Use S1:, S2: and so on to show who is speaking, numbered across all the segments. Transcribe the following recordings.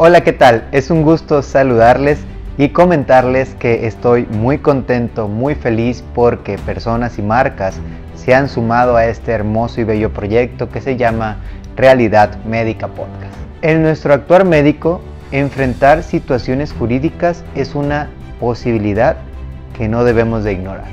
S1: Hola, ¿qué tal? Es un gusto saludarles y comentarles que estoy muy contento, muy feliz porque personas y marcas se han sumado a este hermoso y bello proyecto que se llama Realidad Médica Podcast. En nuestro actuar médico, enfrentar situaciones jurídicas es una posibilidad que no debemos de ignorar.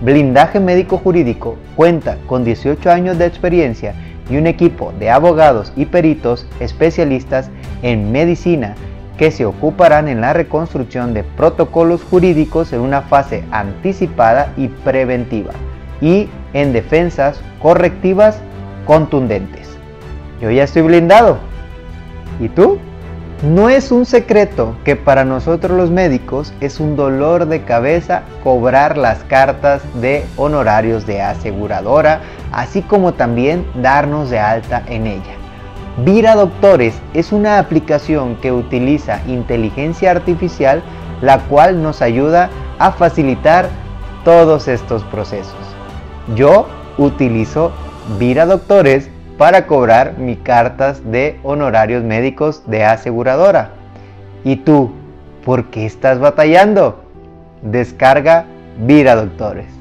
S1: Blindaje Médico Jurídico cuenta con 18 años de experiencia y un equipo de abogados y peritos especialistas en medicina que se ocuparán en la reconstrucción de protocolos jurídicos en una fase anticipada y preventiva y en defensas correctivas contundentes. Yo ya estoy blindado. ¿Y tú? No es un secreto que para nosotros los médicos es un dolor de cabeza cobrar las cartas de honorarios de aseguradora, así como también darnos de alta en ella. Vira Doctores es una aplicación que utiliza inteligencia artificial, la cual nos ayuda a facilitar todos estos procesos. Yo utilizo Vira Doctores para cobrar mis cartas de honorarios médicos de aseguradora. ¿Y tú? ¿Por qué estás batallando? Descarga Vira Doctores.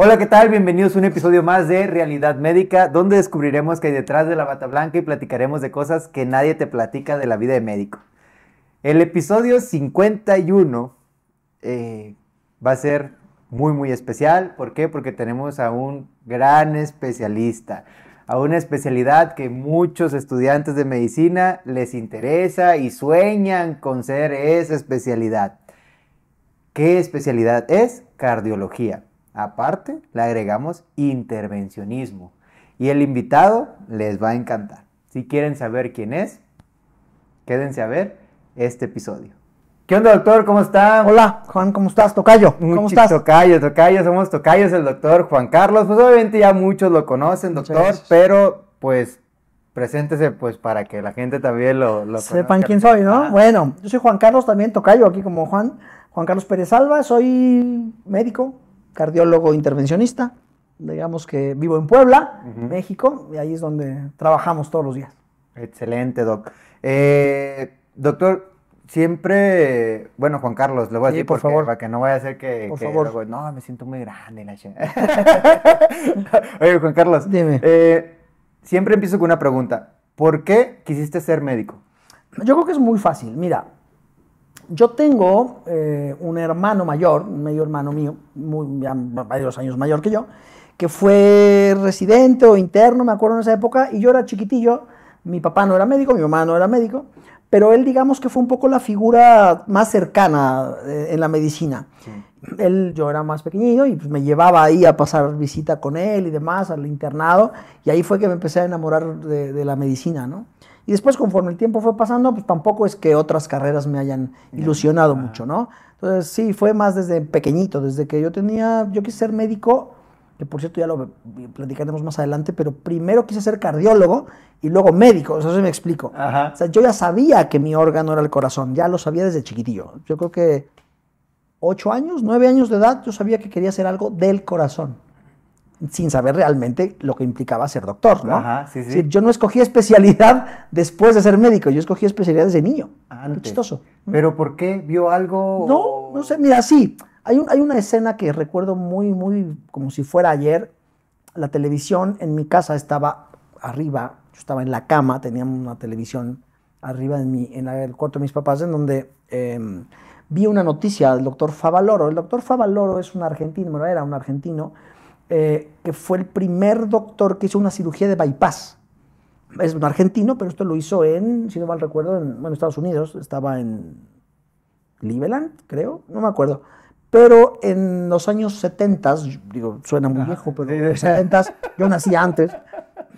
S1: Hola, ¿qué tal? Bienvenidos a un episodio más de Realidad Médica, donde descubriremos que hay detrás de la bata blanca y platicaremos de cosas que nadie te platica de la vida de médico. El episodio 51 eh, va a ser muy, muy especial. ¿Por qué? Porque tenemos a un gran especialista, a una especialidad que muchos estudiantes de medicina les interesa y sueñan con ser esa especialidad. ¿Qué especialidad es? Cardiología. Aparte, le agregamos intervencionismo. Y el invitado les va a encantar. Si quieren saber quién es, quédense a ver este episodio. ¿Qué onda, doctor? ¿Cómo está? Hola, Juan, ¿cómo estás? Tocayo, ¿cómo estás? Tocayo, Tocayo, somos Tocayos, el doctor Juan Carlos. Pues obviamente ya muchos lo conocen, doctor, pero pues preséntese pues para que la gente también lo, Sepan quién
S2: soy, ¿no? Bueno, yo soy Juan Carlos, también Tocayo, aquí como Juan, Juan Carlos Pérez Alba, soy médico, cardiólogo intervencionista, digamos que vivo en Puebla, México, y ahí es donde trabajamos todos los días. Excelente, Doc. Eh, doctor, siempre,
S1: bueno, Juan Carlos, le voy a decir por favor. para que no vaya a ser que, por favor. no, me siento muy grande la Oye, Juan Carlos, Dime. Eh, siempre empiezo con una pregunta. ¿Por
S2: qué quisiste ser médico? Yo creo que es muy fácil. Mira, yo tengo eh, un hermano mayor, un medio hermano mío, muy, varios años mayor que yo, que fue residente o interno, me acuerdo en esa época, y yo era chiquitillo, mi papá no era médico, mi mamá no era médico, pero él digamos que fue un poco la figura más cercana eh, en la medicina. Él, yo era más pequeñito y pues, me llevaba ahí a pasar visita con él y demás, al internado, y ahí fue que me empecé a enamorar de, de la medicina, ¿no? Y después, conforme el tiempo fue pasando, pues tampoco es que otras carreras me hayan ilusionado mucho, ¿no? Entonces, sí, fue más desde pequeñito, desde que yo tenía, yo quise ser médico, que por cierto ya lo platicaremos más adelante, pero primero quise ser cardiólogo y luego médico, o sea, me explico. O sea, yo ya sabía que mi órgano era el corazón, ya lo sabía desde chiquitillo. Yo creo que ocho años, nueve años de edad, yo sabía que quería hacer algo del corazón sin saber realmente lo que implicaba ser doctor, ¿no? Ajá, yo no escogí especialidad después de ser médico, yo escogí especialidad desde niño. chistoso. Mm. ¿Pero por qué? ¿Vio algo? No, no sé, mira, sí. Hay, hay una escena que recuerdo muy, muy como si fuera ayer. La televisión en mi casa estaba arriba, yo estaba en la cama, teníamos una televisión arriba en, mi, en el cuarto de mis papás, en donde em, vi una noticia del doctor Favaloro. El doctor Favaloro es un argentino, bueno, era un argentino eh, que fue el primer doctor que hizo una cirugía de bypass. Es un argentino, pero esto lo hizo en, si no mal recuerdo, en bueno, Estados Unidos, estaba en Liveland, creo, no me acuerdo. Pero en los años 70, digo, suena muy ah, viejo, pero en 70, yo nací antes,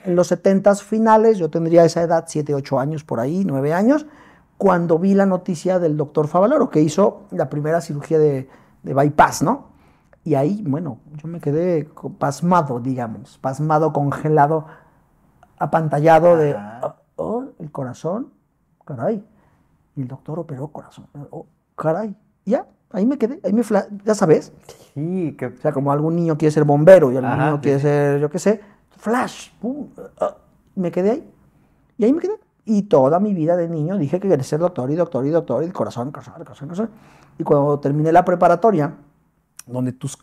S2: en los 70 finales, yo tendría esa edad, 7, 8 años por ahí, 9 años, cuando vi la noticia del doctor Favaloro, que hizo la primera cirugía de bypass, ¿no? Y ahí, bueno, yo me quedé pasmado, digamos, pasmado, congelado, apantallado de oh, oh, el corazón, caray. Y el doctor operó corazón, oh, caray. Ya, ahí me quedé, ahí me ya sabes. Sí, que... O sea, como algún niño quiere ser bombero y algún niño quiere ser, yo qué sé, flash, ah, me quedé ahí. Y ahí me quedé. Y toda mi vida de niño dije que quería ser doctor y doctor y doctor y corazón, corazón, corazón, corazón. Y cuando terminé la preparatoria, donde tus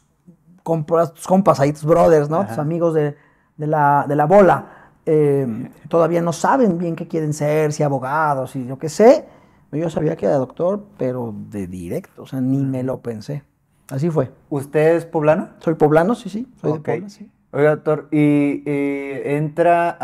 S2: compras, tus compas ahí, tus brothers, ¿no? Tus amigos de, la, bola. Eh, todavía no saben bien qué quieren ser, si abogados, si yo qué sé. Yo sabía que era doctor, pero de directo, o sea, ni me lo pensé. Así fue. ¿Usted es poblano? Soy poblano, sí, sí. Soy de Puebla, sí.
S1: Oiga, doctor, ¿y, entra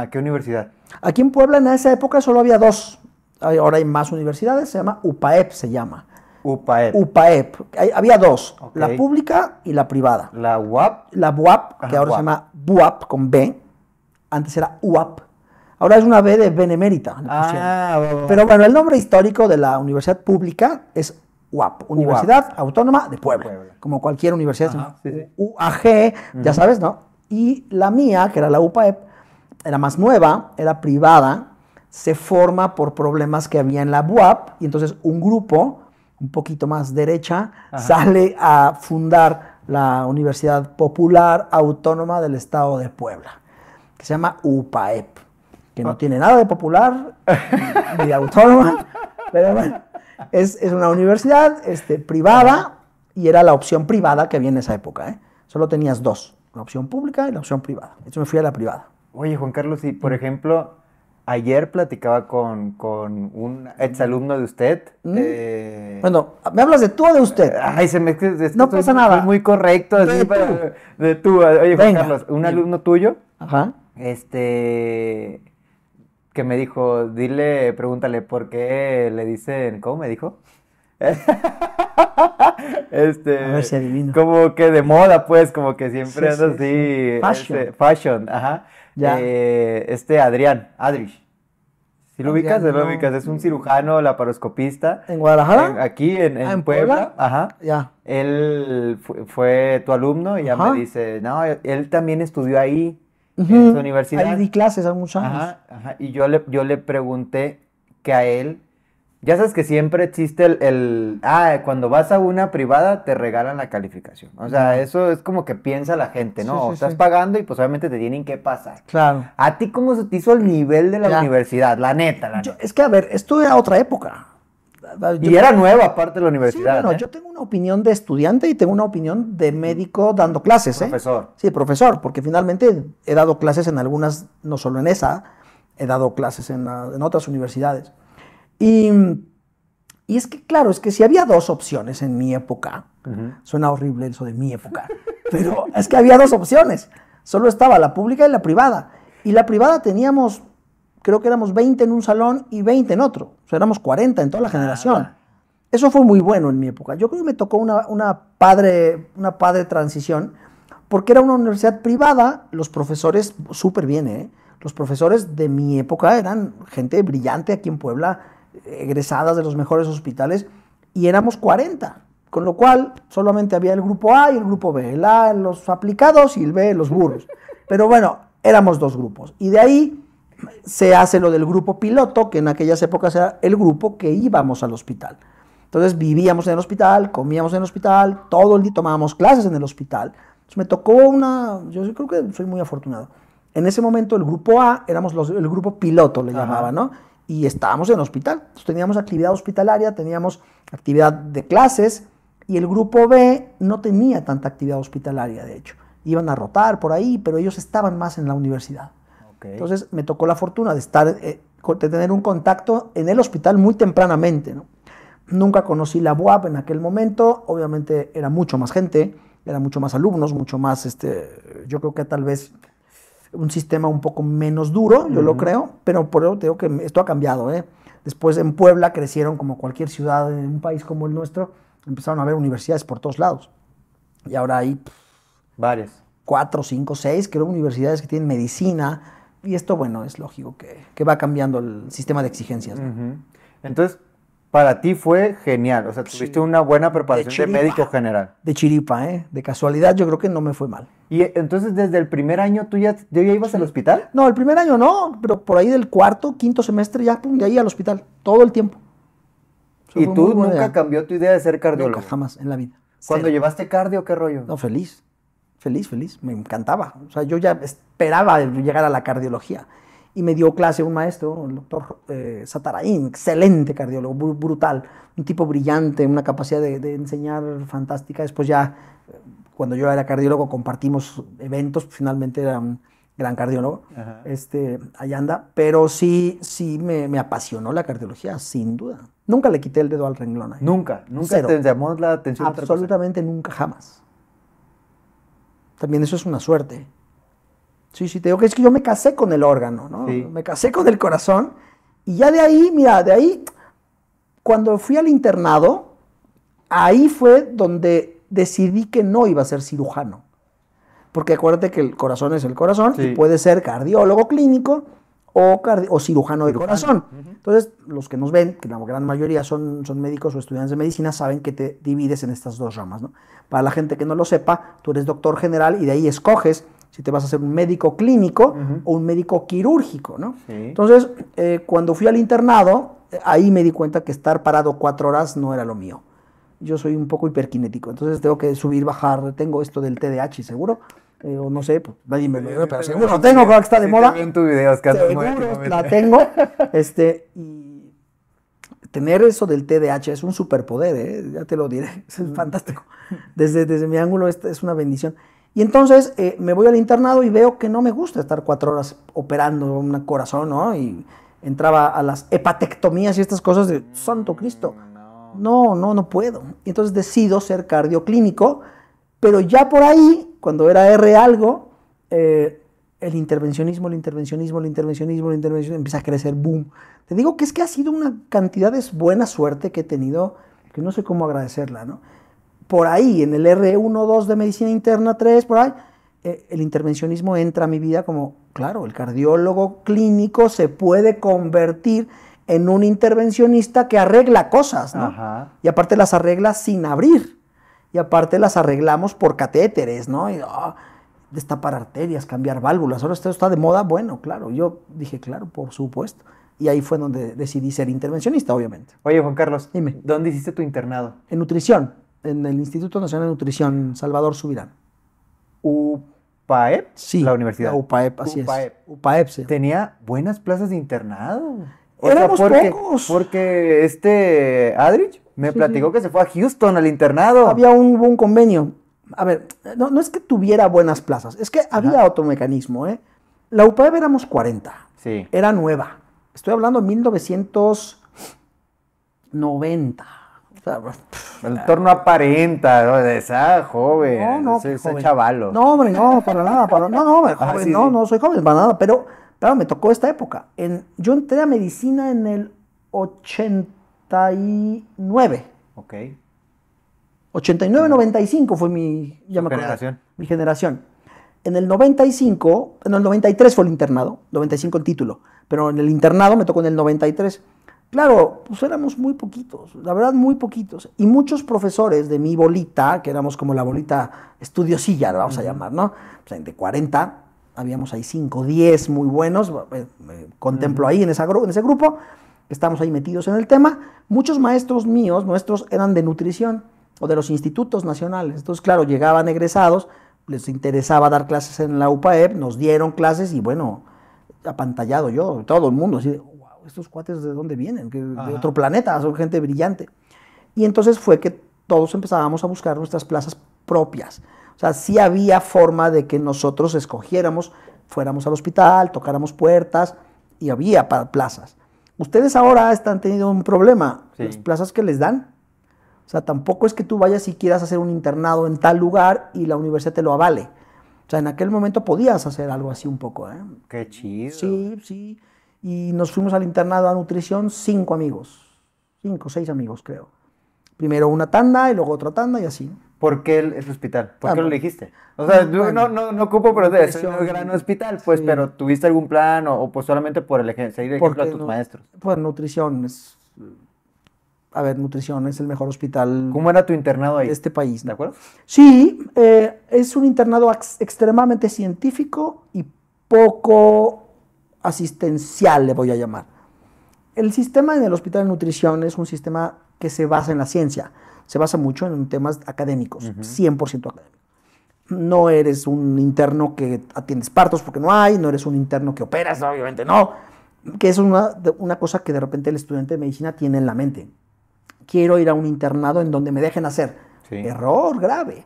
S1: a qué universidad?
S2: Aquí en Puebla en esa época solo había dos. Ahora hay más universidades, se llama UPAEP, se llama. UPAEP. Había dos, la pública y la privada. La UAP. La UAP, que ahora se llama BUAP con B. Antes era UAP. Ahora es una B de Benemérita. Ah, Pero bueno, el nombre histórico de la universidad pública es UAP, Universidad Autónoma de Puebla, como cualquier universidad. UAG, ya sabes, ¿no? Y la mía, que era la UPAEP, era más nueva, era privada, se forma por problemas que había en la UAP, y entonces un grupo un poquito más derecha, sale a fundar la Universidad Popular Autónoma del Estado de Puebla, que se llama UPAEP, que no ah. tiene nada de popular ni de autónoma, pero bueno, es, una universidad este, privada y era la opción privada que había en esa época. ¿eh? Solo tenías dos, la opción pública y la opción privada. yo me fui a la privada. Oye, Juan Carlos, y por ejemplo,
S1: Ayer platicaba con, con un exalumno de usted.
S2: Mm. Eh,
S1: bueno, ¿me hablas de tú o de usted? Ay, se me... Es no pasa nada. muy correcto. de, tú. Oye, Juan Carlos, un alumno tuyo.
S2: Ajá. Este...
S1: Que me dijo, dile, pregúntale, ¿por qué le dicen... ¿Cómo me dijo? este, a ver si adivino. Como que de moda, pues, como que siempre sí, así. Este, fashion. fashion, ajá. Eh, este Adrián, Adrich. Si lo ubicas, no. lo ubicas. Es un cirujano laparoscopista. ¿En Guadalajara? aquí, en, ah, Puebla? Ajá. Ya. Él fue, tu alumno y ya me dice, no, él también estudió ahí, en su universidad. Ahí di clases hace muchos años. Ajá, ajá. Y yo le, yo le pregunté que a él ya sabes que siempre existe el, Ah, cuando vas a una privada te regalan la calificación. O sea, eso es como que piensa la gente, ¿no? estás pagando y pues obviamente te tienen que pasar. Claro. ¿A ti cómo se te hizo el nivel de la
S2: universidad? La neta, la neta. es que, a ver, esto era otra época.
S1: y era nueva parte de la
S2: universidad. bueno, ¿eh? yo tengo una opinión de estudiante y tengo una opinión de mm. médico dando clases. ¿eh? Profesor. Sí, profesor, porque finalmente he dado clases en algunas, no solo en esa, he dado clases en, ah, en otras universidades. Y, y es que, claro, es que si había dos opciones en mi época, suena horrible eso de mi época, pero es que había dos opciones. Solo estaba la pública y la privada. Y la privada teníamos, creo que éramos 20 en un salón y 20 en otro. O sea, éramos 40 en toda la generación. Eso fue muy bueno en mi época. Yo creo que me tocó una, una, padre, una padre transición, porque era una universidad privada, los profesores, súper bien, ¿eh? Los profesores de mi época eran gente brillante aquí en Puebla, egresadas de los mejores hospitales y éramos 40. Con lo cual, solamente había el grupo A y el grupo B. El A los aplicados y el B los burros. Pero bueno, éramos dos grupos. Y de ahí se hace lo del grupo piloto, que en aquellas épocas era el grupo que íbamos al hospital. Entonces vivíamos en el hospital, comíamos en el hospital, todo el día tomábamos clases en el hospital. Entonces me tocó una, yo creo que soy muy afortunado. En ese momento el grupo A, éramos los, el grupo piloto, le llamaba ¿no? y estábamos en hospital. teníamos actividad hospitalaria, teníamos actividad de clases y el grupo B no tenía tanta actividad hospitalaria, de hecho. Iban a rotar por ahí, pero ellos estaban más en la universidad. Entonces me tocó la fortuna de, estar, eh, tener un contacto en el hospital muy tempranamente. Nunca conocí la UAP en aquel momento, obviamente era mucho más gente, era mucho más alumnos, mucho más, este, yo creo que tal vez un sistema un poco menos duro, yo lo creo, pero por eso te digo que esto ha cambiado. ¿eh? Después en Puebla crecieron como cualquier ciudad en un país como el nuestro, empezaron a haber universidades por todos lados. Y ahora hay varias. Cuatro, cinco, seis, creo, universidades que tienen medicina. Y esto, bueno, es lógico que, va cambiando el sistema de exigencias.
S1: Entonces, para ti fue genial. O sea, tuviste una buena preparación de, médico general.
S2: De chiripa, ¿eh? De casualidad, yo creo que no me fue mal. ¿Y eh, entonces desde el primer año tú ya, ya ibas al hospital? No, el primer año no, pero por ahí del cuarto, quinto semestre ya, pum, de ahí al hospital, todo el tiempo. ¿Y tú nunca
S1: cambió tu idea de
S2: ser cardiólogo? Nunca, jamás en la vida. ¿Cuando llevaste cardio, qué rollo? No, feliz, feliz, feliz, me encantaba. O sea, yo ya esperaba llegar a la cardiología y me dio clase un maestro, el doctor eh, Sataraín, excelente cardiólogo, brutal, un tipo brillante, una capacidad de, enseñar fantástica. Después ya, cuando yo era cardiólogo, compartimos eventos, finalmente era un gran cardiólogo, este, allá pero sí, sí me, apasionó la cardiología, sin duda. Nunca le quité el dedo al renglón. Ahí. Nunca, nunca te llamó la atención. Absolutamente nunca, jamás. También eso es una suerte Sí, sí, te digo que es que yo me casé con el órgano, ¿no? Me casé con el corazón. Y ya de ahí, mira, de ahí, cuando fui al internado, ahí fue donde decidí que no iba a ser cirujano. Porque acuérdate que el corazón es el corazón y puede ser cardiólogo clínico o, cirujano, del corazón. Entonces, los que nos ven, que la gran mayoría son, son médicos o estudiantes de medicina, saben que te divides en estas dos ramas. ¿no? Para la gente que no lo sepa, tú eres doctor general y de ahí escoges si te vas a hacer un médico clínico o un médico quirúrgico, ¿no? Entonces, eh, cuando fui al internado, ahí me di cuenta que estar parado cuatro horas no era lo mío. Yo soy un poco hiperkinético, entonces tengo que subir, bajar, tengo esto del TDAH seguro, eh, o no sé, pues nadie me lo dijo, pero seguro lo tengo, que está de moda. en tus videos, que seguro la tengo, este, y tener eso del TDAH es un superpoder, ¿eh? ya te lo diré, es fantástico. Desde, desde mi ángulo es una bendición. Y entonces eh, me voy al internado y veo que no me gusta estar cuatro horas operando un corazón, ¿no? Y entraba a las hepatectomías y estas cosas de Santo Cristo. No, no, no puedo. Y entonces decido ser cardioclínico, pero ya por ahí, cuando era R algo, eh, el intervencionismo, el intervencionismo, el intervencionismo, el intervencionismo, empieza a crecer, boom. Te digo que es que ha sido una cantidad de buena suerte que he tenido, que no sé cómo agradecerla, ¿no? por ahí, en el R1-2 de medicina interna 3, por ahí, eh, el intervencionismo entra a mi vida como, claro, el cardiólogo clínico se puede convertir en un intervencionista que arregla cosas, ¿no? Y aparte las arregla sin abrir. Y aparte las arreglamos por catéteres, ¿no? Ah, destapar arterias, cambiar válvulas. Ahora esto está de moda, bueno, claro. Yo dije, claro, por supuesto. Y ahí fue donde decidí ser intervencionista, obviamente. Oye, Juan Carlos, dime. ¿Dónde hiciste tu internado? En nutrición en el Instituto Nacional de Nutrición, Salvador Subirán.
S1: UPAEP, e sí, la universidad. UPAEP, e así es. UPAEP.
S2: E sí. Tenía buenas plazas de
S1: internado. Éramos pocos.
S2: Porque este Adrich me platicó que se fue a Houston al internado. Había un, convenio. A ver, no, es que tuviera buenas plazas, es que había otro mecanismo. ¿eh? La UPAEP éramos 40. Sí. Era nueva. Estoy hablando de 1990
S1: el entorno aparenta, ¿no? De esa joven, no, no, soy, pues, No, hombre,
S2: no, para nada, no, no, ah, no, no soy joven, para nada, pero claro, me tocó esta época. En, yo entré a medicina en el 89. Ok. 89, 95 fue mi, ya me generación. mi generación. En el 95, en el 93 fue el internado, 95 el título, pero en el internado me tocó en el 93. Claro, pues éramos muy poquitos, la verdad muy poquitos. Y muchos profesores de mi bolita, que éramos como la bolita estudiosilla, vamos a llamar, ¿no? de 40, habíamos ahí 5, 10 muy buenos, me eh, eh, contemplo ahí en, ese grupo, estamos ahí metidos en el tema. Muchos maestros míos, nuestros, eran de nutrición o de los institutos nacionales. Entonces, claro, llegaban egresados, les interesaba dar clases en la UPAEP, nos dieron clases y bueno, apantallado yo, todo el mundo, así, estos cuates de dónde vienen, de otro planeta, son gente brillante. Y entonces fue que todos empezábamos a buscar nuestras plazas propias. O sea, sí había forma de que nosotros escogiéramos, fuéramos al hospital, tocáramos puertas y había plazas. Ustedes ahora están teniendo un problema, las plazas que les dan. O sea, tampoco es que tú vayas y quieras hacer un internado en tal lugar y la universidad te lo avale. O sea, en aquel momento podías hacer algo así un poco. ¿eh? Qué chido. Sí, sí y nos fuimos al internado a nutrición cinco amigos, cinco, seis amigos creo. Primero una tanda y luego otra tanda y así.
S1: ¿Por qué el, hospital? ¿Por qué ah, lo elegiste? O sea, mm, no, no,
S2: no ocupo, pero es un gran hospital, pues, pero
S1: ¿tuviste algún plan o, pues solamente por el, a tus maestros?
S2: Pues nutrición es... A ver, nutrición es el mejor hospital. ¿Cómo era tu internado ahí? De este país. ¿De acuerdo? Sí, eh, es un internado extremadamente científico y poco asistencial, le voy a llamar. El sistema en el Hospital de Nutrición es un sistema que se basa en la ciencia, se basa mucho en temas académicos, 100% académicos No eres un interno que atiendes partos porque no hay, no eres un interno que operas, obviamente no. Que es una, cosa que de repente el estudiante de medicina tiene en la mente. Quiero ir a un internado en donde me dejen hacer. Error grave.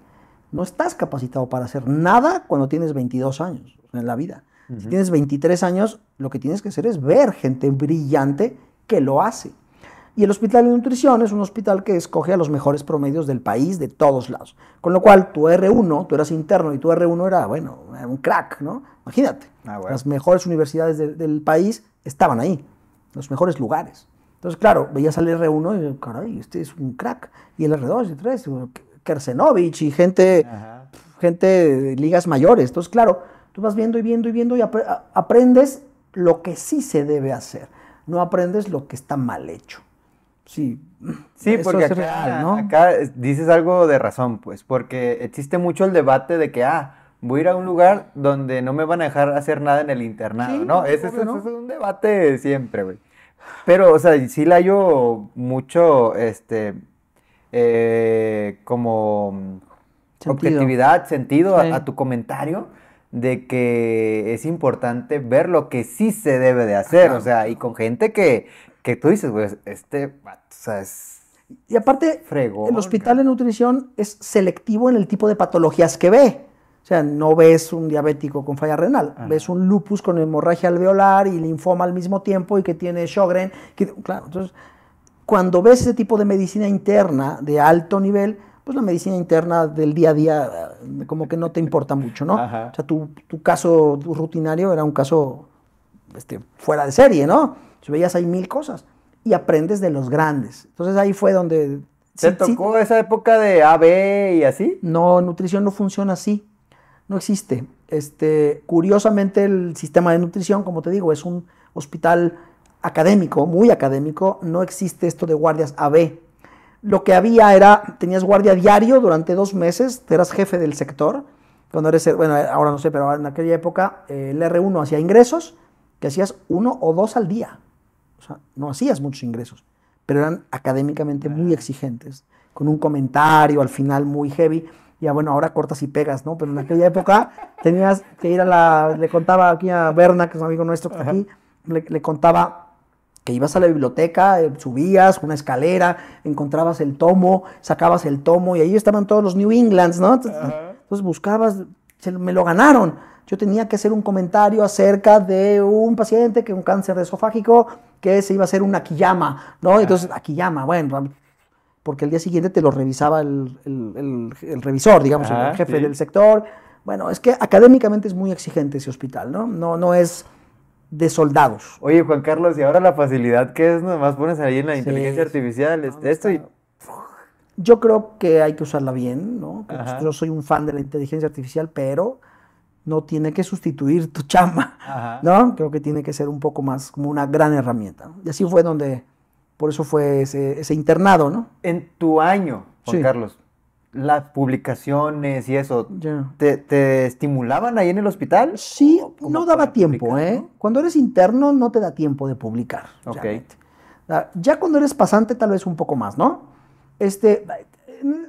S2: No estás capacitado para hacer nada cuando tienes 22 años en la vida. Si tienes 23 años, lo que tienes que hacer es ver gente brillante que lo hace. Y el Hospital de Nutrición es un hospital que escoge a los mejores promedios del país de todos lados. Con lo cual, tu R1, tú eras interno y tu R1 era, bueno, un crack, ¿no? Imagínate. Ah, Las mejores universidades del país estaban ahí, los mejores lugares. Entonces, claro, veías al R1 y, caray, este es un crack. Y el R2 y 3, Kersenovich y gente, gente de ligas mayores. Entonces, claro, Tú vas viendo y viendo y viendo y aprendes lo que sí se debe hacer. No aprendes lo que está mal hecho. Sí, sí porque acá,
S1: dices algo de razón, pues, porque existe mucho el debate de que, ah, voy a ir a un lugar donde no me van a dejar hacer nada en el internado, pues, ¿no? Ese, es un debate siempre, güey. Pero, o sea, sí la hallo mucho, este, eh, como
S2: objetividad,
S1: sentido a, tu comentario, de que es importante ver lo que sí se debe de hacer, o sea, y con gente que, tú dices, pues, este, o sea, es... Y aparte, el
S2: hospital de nutrición es selectivo en el tipo de patologías que ve. O sea, no ves un diabético con falla renal, ves un lupus con hemorragia alveolar y linfoma al mismo tiempo y que tiene Sjogren. Que, claro, entonces, cuando ves ese tipo de medicina interna de alto nivel, pues, la medicina interna del día a día eh, como que no te importa mucho, ¿no? O sea, tu, caso rutinario era un caso este, fuera de serie, ¿no? Si veías hay mil cosas y aprendes de los grandes. Entonces ahí fue donde... ¿Te tocó esa época de AB y así? No, nutrición no funciona así, no existe. Este, curiosamente el sistema de nutrición, como te digo, es un hospital académico, muy académico, no existe esto de guardias AB. Lo que había era, tenías guardia diario durante dos meses, eras jefe del sector. Cuando eres, bueno, ahora no sé, pero en aquella época el R1 hacía ingresos, que hacías uno o dos al día. O sea, no hacías muchos ingresos, pero eran académicamente muy exigentes, con un comentario al final muy heavy. Ya bueno, ahora cortas y pegas, ¿no? Pero en aquella época tenías que ir a la. Le contaba aquí a Berna, que es un amigo nuestro que está aquí, le contaba que ibas a la biblioteca, eh, subías una escalera, encontrabas el tomo, sacabas el tomo y ahí estaban todos los New Englands, ¿no? Entonces, buscabas, me lo ganaron. Yo tenía que hacer un comentario acerca de un paciente que un cáncer esofágico que se iba a hacer una quillama, ¿no? Entonces, bueno, porque el día siguiente te lo revisaba el, revisor, digamos, el jefe del sector. Bueno, es que académicamente es muy exigente ese hospital, ¿no? No, no es de soldados. Oye, Juan Carlos, y ahora
S1: la facilidad que es, nomás pones ahí en la inteligencia artificial, esto y...
S2: Yo creo que hay que usarla bien, ¿no? Yo soy un fan de la inteligencia artificial, pero no tiene que sustituir tu chama ¿no? Creo que tiene que ser un poco más como una gran herramienta. Y así fue donde, por eso fue ese, internado, ¿no?
S1: En tu año, Juan Carlos, las publicaciones y eso, ¿te, estimulaban ahí
S2: en el hospital? Sí, no daba tiempo, ¿eh? Cuando eres interno no te da tiempo de publicar. Ok. Ah, ya, cuando eres pasante tal vez un poco más, ¿no? Este,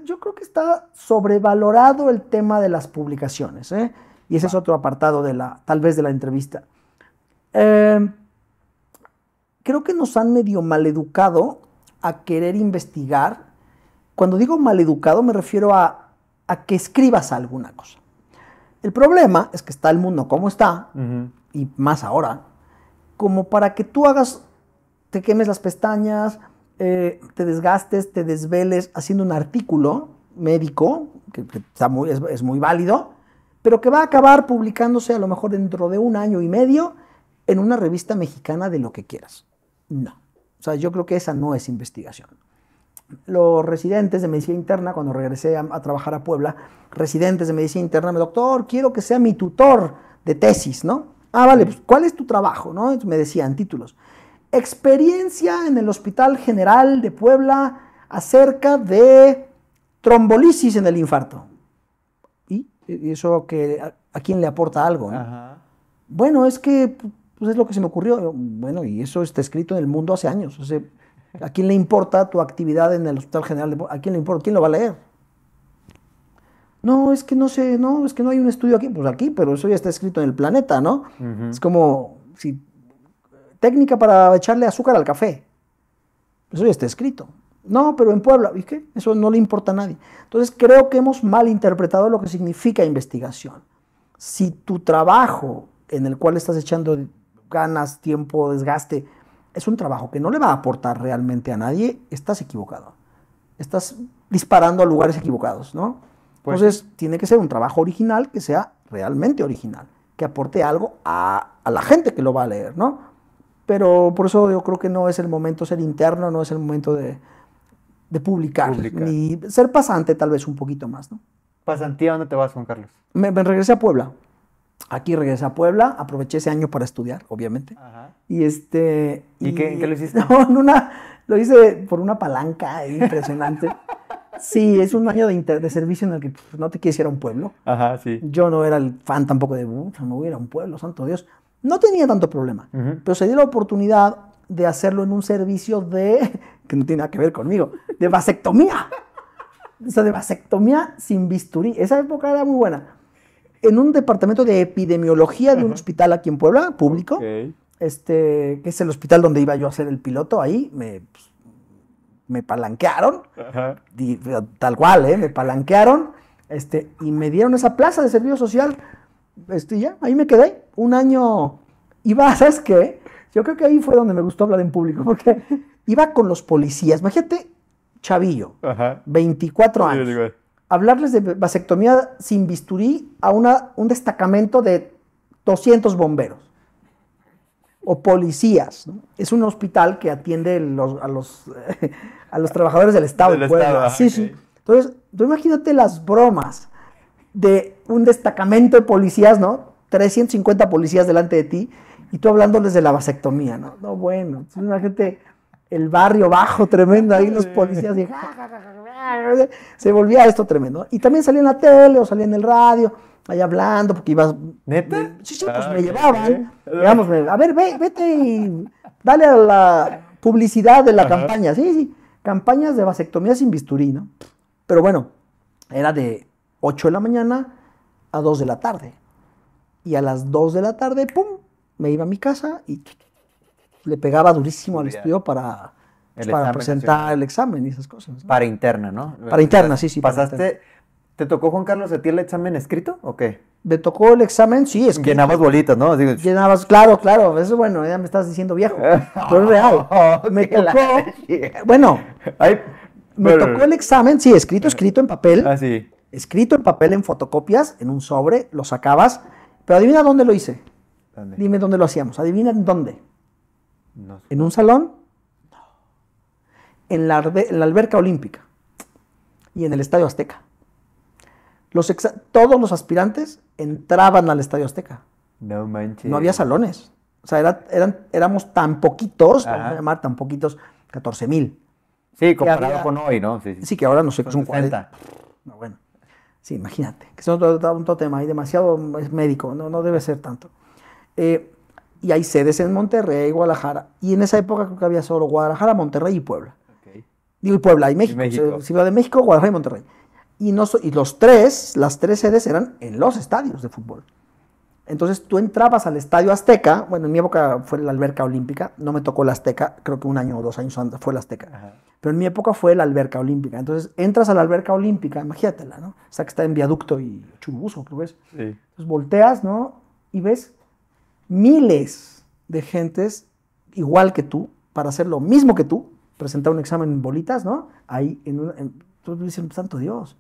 S2: yo creo que está sobrevalorado el tema de las publicaciones, ¿eh? Y ese es otro apartado de la, tal vez de la entrevista. Eh, creo que nos han medio maleducado a querer investigar cuando digo maleducado me refiero a, que escribas alguna cosa. El problema es que está el mundo como está, y más ahora, como para que tú hagas, te quemes las pestañas, eh, te desgastes, te desveles haciendo un artículo médico, que, está es, es muy válido, pero que va a acabar publicándose a lo mejor dentro de un año y medio en una revista mexicana de lo que quieras. No. O sea, yo creo que esa no es investigación los residentes de medicina interna, cuando regresé a, trabajar a Puebla, residentes de medicina interna, me doctor, quiero que sea mi tutor de tesis, ¿no? Ah, vale, pues ¿cuál es tu trabajo? ¿no? me decían títulos. Experiencia en el Hospital General de Puebla acerca de trombolisis en el infarto. ¿Y, eso que a, quién le aporta algo? Bueno, es que pues, es lo que se me ocurrió. Bueno, y eso está escrito en el mundo hace años, ¿A quién le importa tu actividad en el Hospital General de... ¿A quién le importa? ¿Quién lo va a leer? No, es que no sé, no, es que no hay un estudio aquí. Pues aquí, pero eso ya está escrito en el planeta, ¿no? Es como si técnica para echarle azúcar al café. Eso ya está escrito. No, pero en Puebla, ¿y qué? Eso no le importa a nadie. Entonces creo que hemos malinterpretado lo que significa investigación. Si tu trabajo en el cual estás echando ganas, tiempo, desgaste, es un trabajo que no le va a aportar realmente a nadie, estás equivocado. Estás disparando a lugares equivocados, ¿no? Pues Entonces, tiene que ser un trabajo original que sea realmente original, que aporte algo a, la gente que lo va a leer, ¿no? Pero por eso yo creo que no es el momento ser interno, no es el momento de, publicar, ni ser pasante tal vez un poquito más, ¿no?
S1: ¿Pasantía dónde te vas, Juan Carlos?
S2: me, me regresé a Puebla. Aquí regresé a Puebla, aproveché ese año para estudiar, obviamente. Ajá. Y este... ¿Y, y... qué qué, lo hiciste? No, en una, lo hice por una palanca eh, impresionante. sí, es un año de, de servicio en el que pues, no te quisiera un pueblo. Ajá, sí. Yo no era el fan tampoco de, No me voy un pueblo, santo Dios. No tenía tanto problema, pero se dio la oportunidad de hacerlo en un servicio de, que no tiene nada que ver conmigo, de vasectomía. o sea, de vasectomía sin bisturí. Esa época era muy buena en un departamento de epidemiología de un hospital aquí en Puebla, público, este, que es el hospital donde iba yo a hacer el piloto, ahí me, pues, me palanquearon, tal cual, eh, me palanquearon, este, y me dieron esa plaza de servicio social, este, ya, ahí me quedé, un año, iba, ¿sabes qué? Yo creo que ahí fue donde me gustó hablar en público, porque iba con los policías, imagínate, chavillo, 24 años hablarles de vasectomía sin bisturí a una, un destacamento de 200 bomberos o policías. Es un hospital que atiende los, a, los, a los trabajadores del Estado. Pues, Entonces, tú imagínate las bromas de un destacamento de policías, ¿no? 350 policías delante de ti y tú hablándoles de la vasectomía, ¿no? No, bueno, es una gente, el barrio bajo tremendo, ahí los policías, y, se volvía esto tremendo. Y también salía en la tele o salía en el radio, ahí hablando, porque ibas.
S1: ¿Neta? Sí, sí, pues ah, me llevaban.
S2: a ver, vete y dale a la publicidad de la campaña. Sí, sí. Campañas de vasectomía sin bisturí, ¿no? Pero bueno, era de 8 de la mañana a 2 de la tarde. Y a las 2 de la tarde, ¡pum! Me iba a mi casa y le pegaba durísimo al estudio para
S1: para presentar
S2: el examen y esas cosas. Para
S1: interna, ¿no? Para interna, sí, sí. ¿Pasaste?
S2: ¿Te tocó, Juan Carlos, a ti el examen escrito o qué? Me tocó el examen, sí, es Llenabas bolitas, ¿no? Llenabas, claro, claro. Eso, es bueno, ya me estás diciendo viejo. pero es real. Oh, me tocó. Bueno, me tocó el examen, sí, escrito, escrito en papel. Ah, sí. Escrito en papel, en fotocopias, en un sobre, lo sacabas. Pero adivina dónde lo hice. Dime dónde lo hacíamos. Adivina dónde. En un salón en la, alberca olímpica y en el Estadio Azteca. todos los aspirantes entraban al Estadio Azteca. No manches. No había salones. O sea, éramos tan poquitos, vamos a llamar tan poquitos, 14 mil. Sí, comparado con hoy, ¿no? Sí, que ahora no sé qué son 40. No, bueno. Sí, imagínate. Que es un otro tema. Hay demasiado médico. No, no debe ser tanto. Eh, y hay sedes en Monterrey, Guadalajara. Y en esa época creo que había solo Guadalajara, Monterrey y Puebla. Digo, y Puebla y México. Ciudad de México, Guadalajara y Monterrey. Y, no, y los tres, las tres sedes eran en los estadios de fútbol. Entonces tú entrabas al estadio Azteca, bueno, en mi época fue la alberca olímpica, no me tocó la Azteca, creo que un año o dos años antes fue la Azteca, pero en mi época fue la alberca olímpica. Entonces entras a la alberca olímpica, imagínatela, ¿no? O sea, que está en viaducto y chubuso, creo Entonces volteas, ¿no? Y ves miles de gentes igual que tú, para hacer lo mismo que tú, presentar un examen en bolitas, ¿no? Ahí, en, un, santo Dios,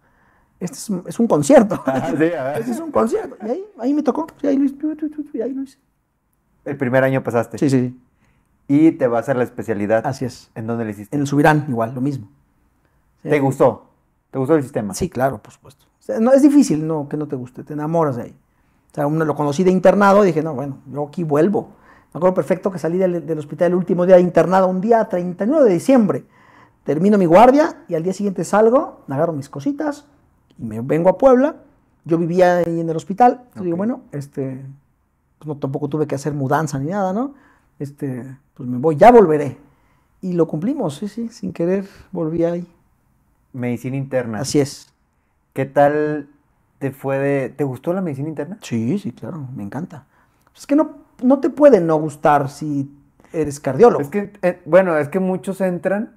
S2: este es un, un concierto. Ah, este es un concierto. Y ahí, me tocó, y ahí, lo hice, ahí
S1: El primer año pasaste. Sí, sí, Y te va a hacer la
S2: especialidad. Así es. ¿En dónde le hiciste? En el Subirán, igual, lo mismo. ¿Te gustó? ¿Te gustó el sistema? Sí, claro, por supuesto. no, es difícil no, que no te guste, te enamoras de ahí. O sea, uno lo conocí de internado y dije, no, bueno, yo aquí vuelvo. Me acuerdo perfecto que salí del, hospital el último día internado, un día 39 de diciembre. Termino mi guardia y al día siguiente salgo, agarro mis cositas y me vengo a Puebla. Yo vivía ahí en el hospital. entonces Digo, bueno, este, pues no, tampoco tuve que hacer mudanza ni nada, ¿no? Este, pues me voy, ya volveré. Y lo cumplimos, sí, sí, sin querer volví ahí.
S1: Medicina interna.
S2: Así es. ¿Qué tal te fue de... ¿Te gustó la medicina interna? Sí, sí, claro, me encanta. Es que no, no te puede no gustar si eres cardiólogo. Es que,
S1: eh, bueno, es que muchos entran,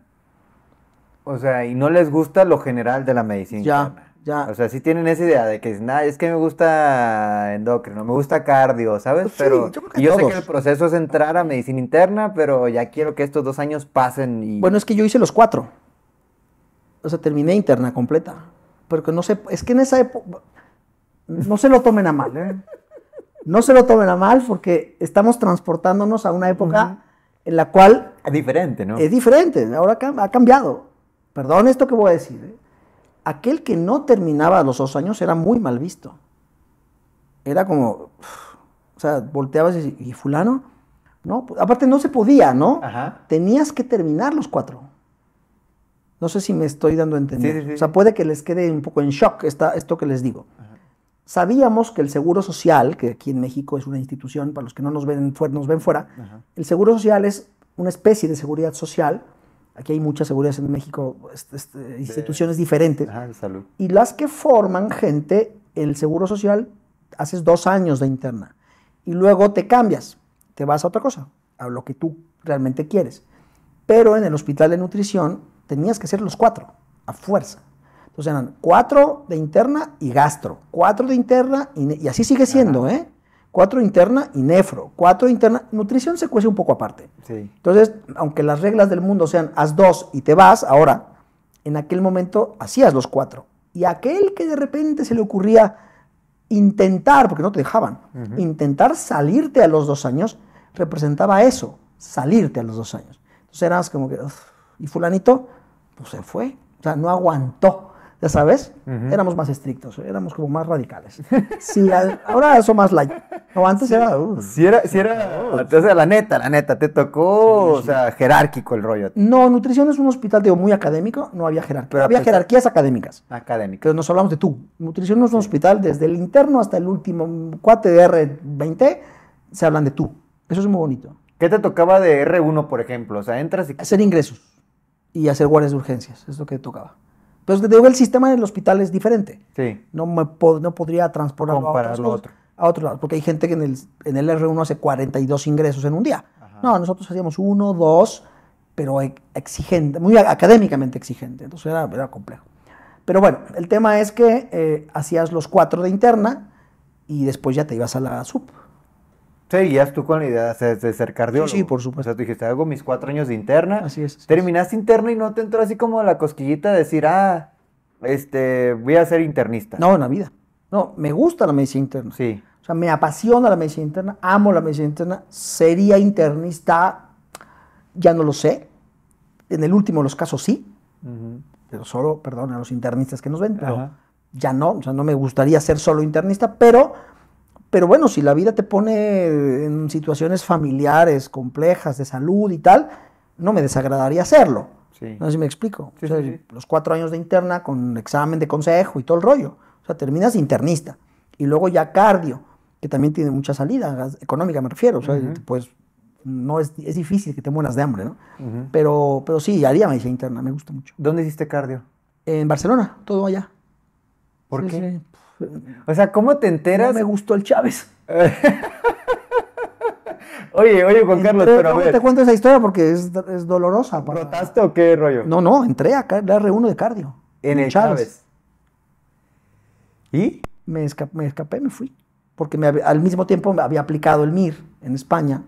S1: o sea, y no les gusta lo general de la medicina. Ya, ya. O sea, si tienen esa idea de que nada, es que me gusta endocrino, me gusta cardio, ¿sabes? Pues pero yo, sé que el proceso es entrar a medicina interna, pero ya quiero que estos dos años pasen y... Bueno,
S2: es que yo hice los cuatro. O sea, terminé interna completa. Porque no sé, es que en esa época, no se lo tomen a mal, ¿eh? no se lo tomen a mal porque estamos transportándonos a una época en la cual...
S1: Es diferente, ¿no? Es
S2: diferente, ahora ha cambiado. Perdón esto que voy a decir. ¿eh? Aquel que no terminaba los dos años era muy mal visto. Era como, o sea, volteabas y ¿y fulano? No, pues, aparte no se podía, ¿no? Tenías que terminar los cuatro. No sé si me estoy dando a entender. O sea, puede que les quede un poco en shock esta, esto que les digo. Ajá. Sabíamos que el Seguro Social, que aquí en México es una institución, para los que no nos ven, fuera, el Seguro Social es una especie de seguridad social. Aquí hay muchas seguridades en México, este, este, instituciones diferentes. Y las que forman gente, el Seguro Social, haces dos años de interna. Y luego te cambias, te vas a otra cosa, a lo que tú realmente quieres. Pero en el hospital de nutrición tenías que ser los cuatro, a fuerza. Entonces eran cuatro de interna y gastro, cuatro de interna y, y así sigue siendo, ¿eh? Cuatro interna y nefro, cuatro interna. Nutrición se cuece un poco aparte. Entonces, aunque las reglas del mundo sean haz dos y te vas, ahora, en aquel momento hacías los cuatro. Y aquel que de repente se le ocurría intentar, porque no te dejaban, intentar salirte a los dos años, representaba eso, salirte a los dos años. Entonces eras como que, y fulanito, pues se fue, o sea, no aguantó ya sabes, éramos más estrictos, éramos como más radicales. ahora son más light. No, antes era, uh,
S1: era... era, uh, entonces, la neta, la neta, te tocó, o sea, jerárquico el rollo.
S2: No, nutrición es un hospital, digo, muy académico, no había jerarquía. había pues, jerarquías académicas. Académicas. nos hablamos de tú. Nutrición es un hospital, desde el interno hasta el último cuate de R20 se hablan de tú. Eso es muy bonito. ¿Qué te tocaba de R1, por ejemplo? O sea, entras y... Hacer ingresos y hacer guardias de urgencias, es lo que tocaba. Pero pues, digo, el sistema en el hospital es diferente. Sí. No, me no podría lado. a, otro. a otro lado, porque hay gente que en el, en el R1 hace 42 ingresos en un día. No, nosotros hacíamos uno, dos, pero e-, exigente, muy académicamente exigente. Entonces era, era complejo. Pero bueno, el tema es que eh, hacías los cuatro de interna y después ya te ibas a la sub
S1: seguías tú con la idea de, de ser cardiólogo. Sí, por supuesto. O sea, tú dijiste, hago mis cuatro años de interna. Así es. terminaste interna y no te entró así como la cosquillita de decir, ah, este, voy a ser internista. No, en la vida.
S2: No, me gusta la medicina interna. Sí. O sea, me apasiona la medicina interna, amo la medicina interna. Sería internista, ya no lo sé. En el último de los casos sí, pero solo, perdón, a los internistas que nos ven, pero ya no, o sea, no me gustaría ser solo internista, pero pero bueno, si la vida te pone en situaciones familiares, complejas, de salud y tal, no me desagradaría hacerlo. Sí. No sé si me explico. los cuatro años de interna con examen de consejo y todo el rollo. O sea, terminas internista. Y luego ya cardio, que también tiene mucha salida, económica me refiero. O sea, pues no es, difícil que te mueras de hambre, ¿no? pero, pero sí, haría medicina interna, me gusta mucho. ¿Dónde hiciste cardio? En Barcelona, todo allá. ¿Por qué? O sea, ¿cómo te enteras? me gustó el Chávez.
S1: oye, oye, Juan Carlos, pero a ver. te
S2: cuento esa historia porque es, dolorosa. Para... o qué rollo? No, no, entré a la R1 de cardio. En el Chávez. ¿Y? Me, escapé, me fui. Porque al mismo tiempo me había aplicado el MIR en España.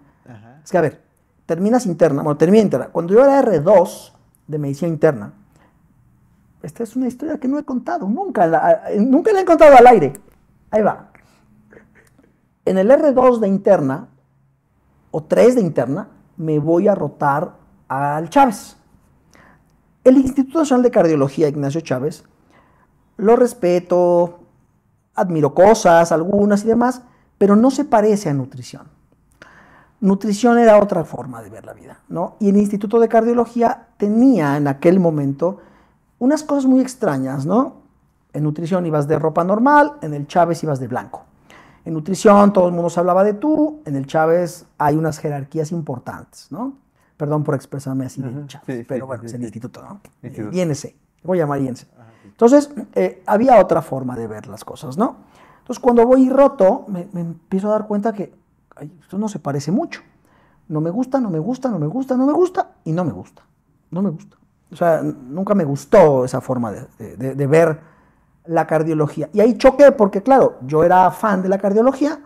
S2: Es que, a ver, terminas interna, bueno, terminé interna. Cuando yo era R2 de medicina interna, esta es una historia que no he contado, nunca la, eh, nunca he contado al aire. Ahí va. En el R2 de interna, o 3 de interna, me voy a rotar al Chávez. El Instituto Nacional de Cardiología Ignacio Chávez lo respeto, admiro cosas, algunas y demás, pero no se parece a nutrición. Nutrición era otra forma de ver la vida, ¿no? Y el Instituto de Cardiología tenía en aquel momento unas cosas muy extrañas, ¿no? En nutrición ibas de ropa normal, en el Chávez ibas de blanco. En nutrición todo el mundo se hablaba de tú, en el Chávez hay unas jerarquías importantes, ¿no? Perdón por expresarme así de Chávez, pero bueno, es el instituto, ¿no? Viénese, eh, voy a llamar INC. Entonces, eh, había otra forma de ver las cosas, ¿no? Entonces, cuando voy roto, me, empiezo a dar cuenta que esto no se parece mucho. No me gusta, no me gusta, no me gusta, no me gusta y no me gusta. No me gusta. O sea, nunca me gustó esa forma de, ver la cardiología. Y ahí choqué porque, claro, yo era fan de la cardiología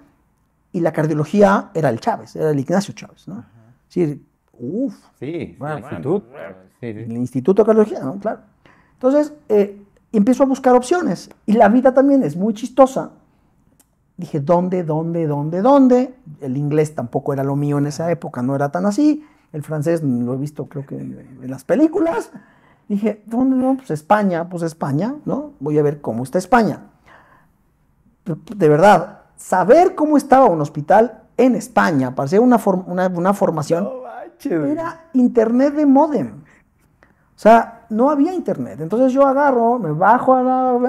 S2: y la cardiología era el Chávez, era el Ignacio Chávez, ¿no? Sí, uff. Sí, el, instituto. el Instituto de Cardiología, ¿no? Claro. Entonces, eh, empiezo a buscar opciones y la vida también es muy chistosa. Dije, ¿dónde, dónde, dónde, dónde? El inglés tampoco era lo mío en esa época, no era tan así el francés lo he visto creo que en, las películas. Dije, ¿dónde no? Pues España, pues España, ¿no? Voy a ver cómo está España. De verdad, saber cómo estaba un hospital en España, parecía una, formación, era internet de modem. O sea, no había internet. Entonces yo agarro, me bajo,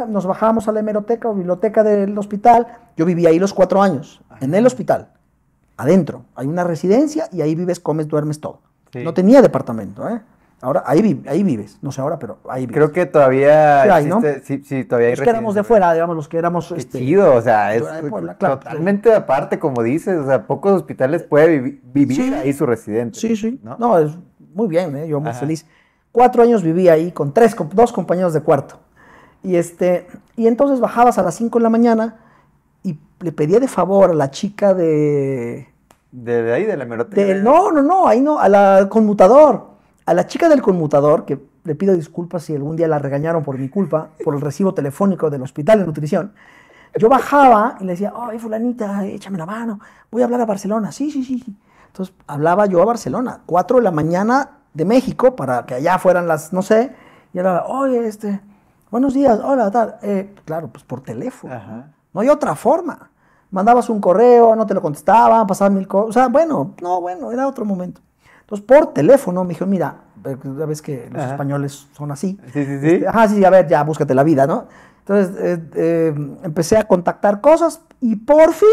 S2: nos bajamos a la hemeroteca o biblioteca del hospital. Yo viví ahí los cuatro años, en el hospital adentro. Hay una residencia y ahí vives, comes, duermes, todo. No tenía departamento, ¿eh? Ahora, ahí, ahí vives, no sé ahora, pero ahí vives. Creo que
S1: todavía ¿no? todavía Los
S2: de fuera, digamos, los que éramos... Qué este,
S1: chido, o sea, es
S2: totalmente aparte,
S1: como dices, o sea, pocos hospitales puede vivir ahí su residencia. Sí, sí, no,
S2: es muy bien, ¿eh? yo muy feliz. Cuatro años viví ahí con tres, dos compañeros de cuarto. Y, este, y entonces bajabas a las cinco de la mañana y le pedía de favor a la chica de...
S1: De ahí, de la hemeroteca. no,
S2: no, no, ahí no, a la conmutador. A la chica del conmutador, que le pido disculpas si algún día la regañaron por mi culpa, por el recibo telefónico del hospital de nutrición, yo bajaba y le decía, ay, fulanita, échame la mano, voy a hablar a Barcelona. Sí, sí, sí. Entonces hablaba yo a Barcelona, 4 de la mañana de México, para que allá fueran las, no sé, y hablaba oye, este, buenos días, hola, tal. Eh, claro, pues por teléfono. Ajá. No hay otra forma. Mandabas un correo, no te lo contestaban, pasaban mil cosas. O sea, bueno, no, bueno, era otro momento. Entonces, por teléfono me dijo, mira, ya ves que los españoles son así.
S1: Sí, sí, sí. Este, ajá,
S2: sí, a ver, ya, búscate la vida, ¿no? Entonces, eh, eh, empecé a contactar cosas y por fin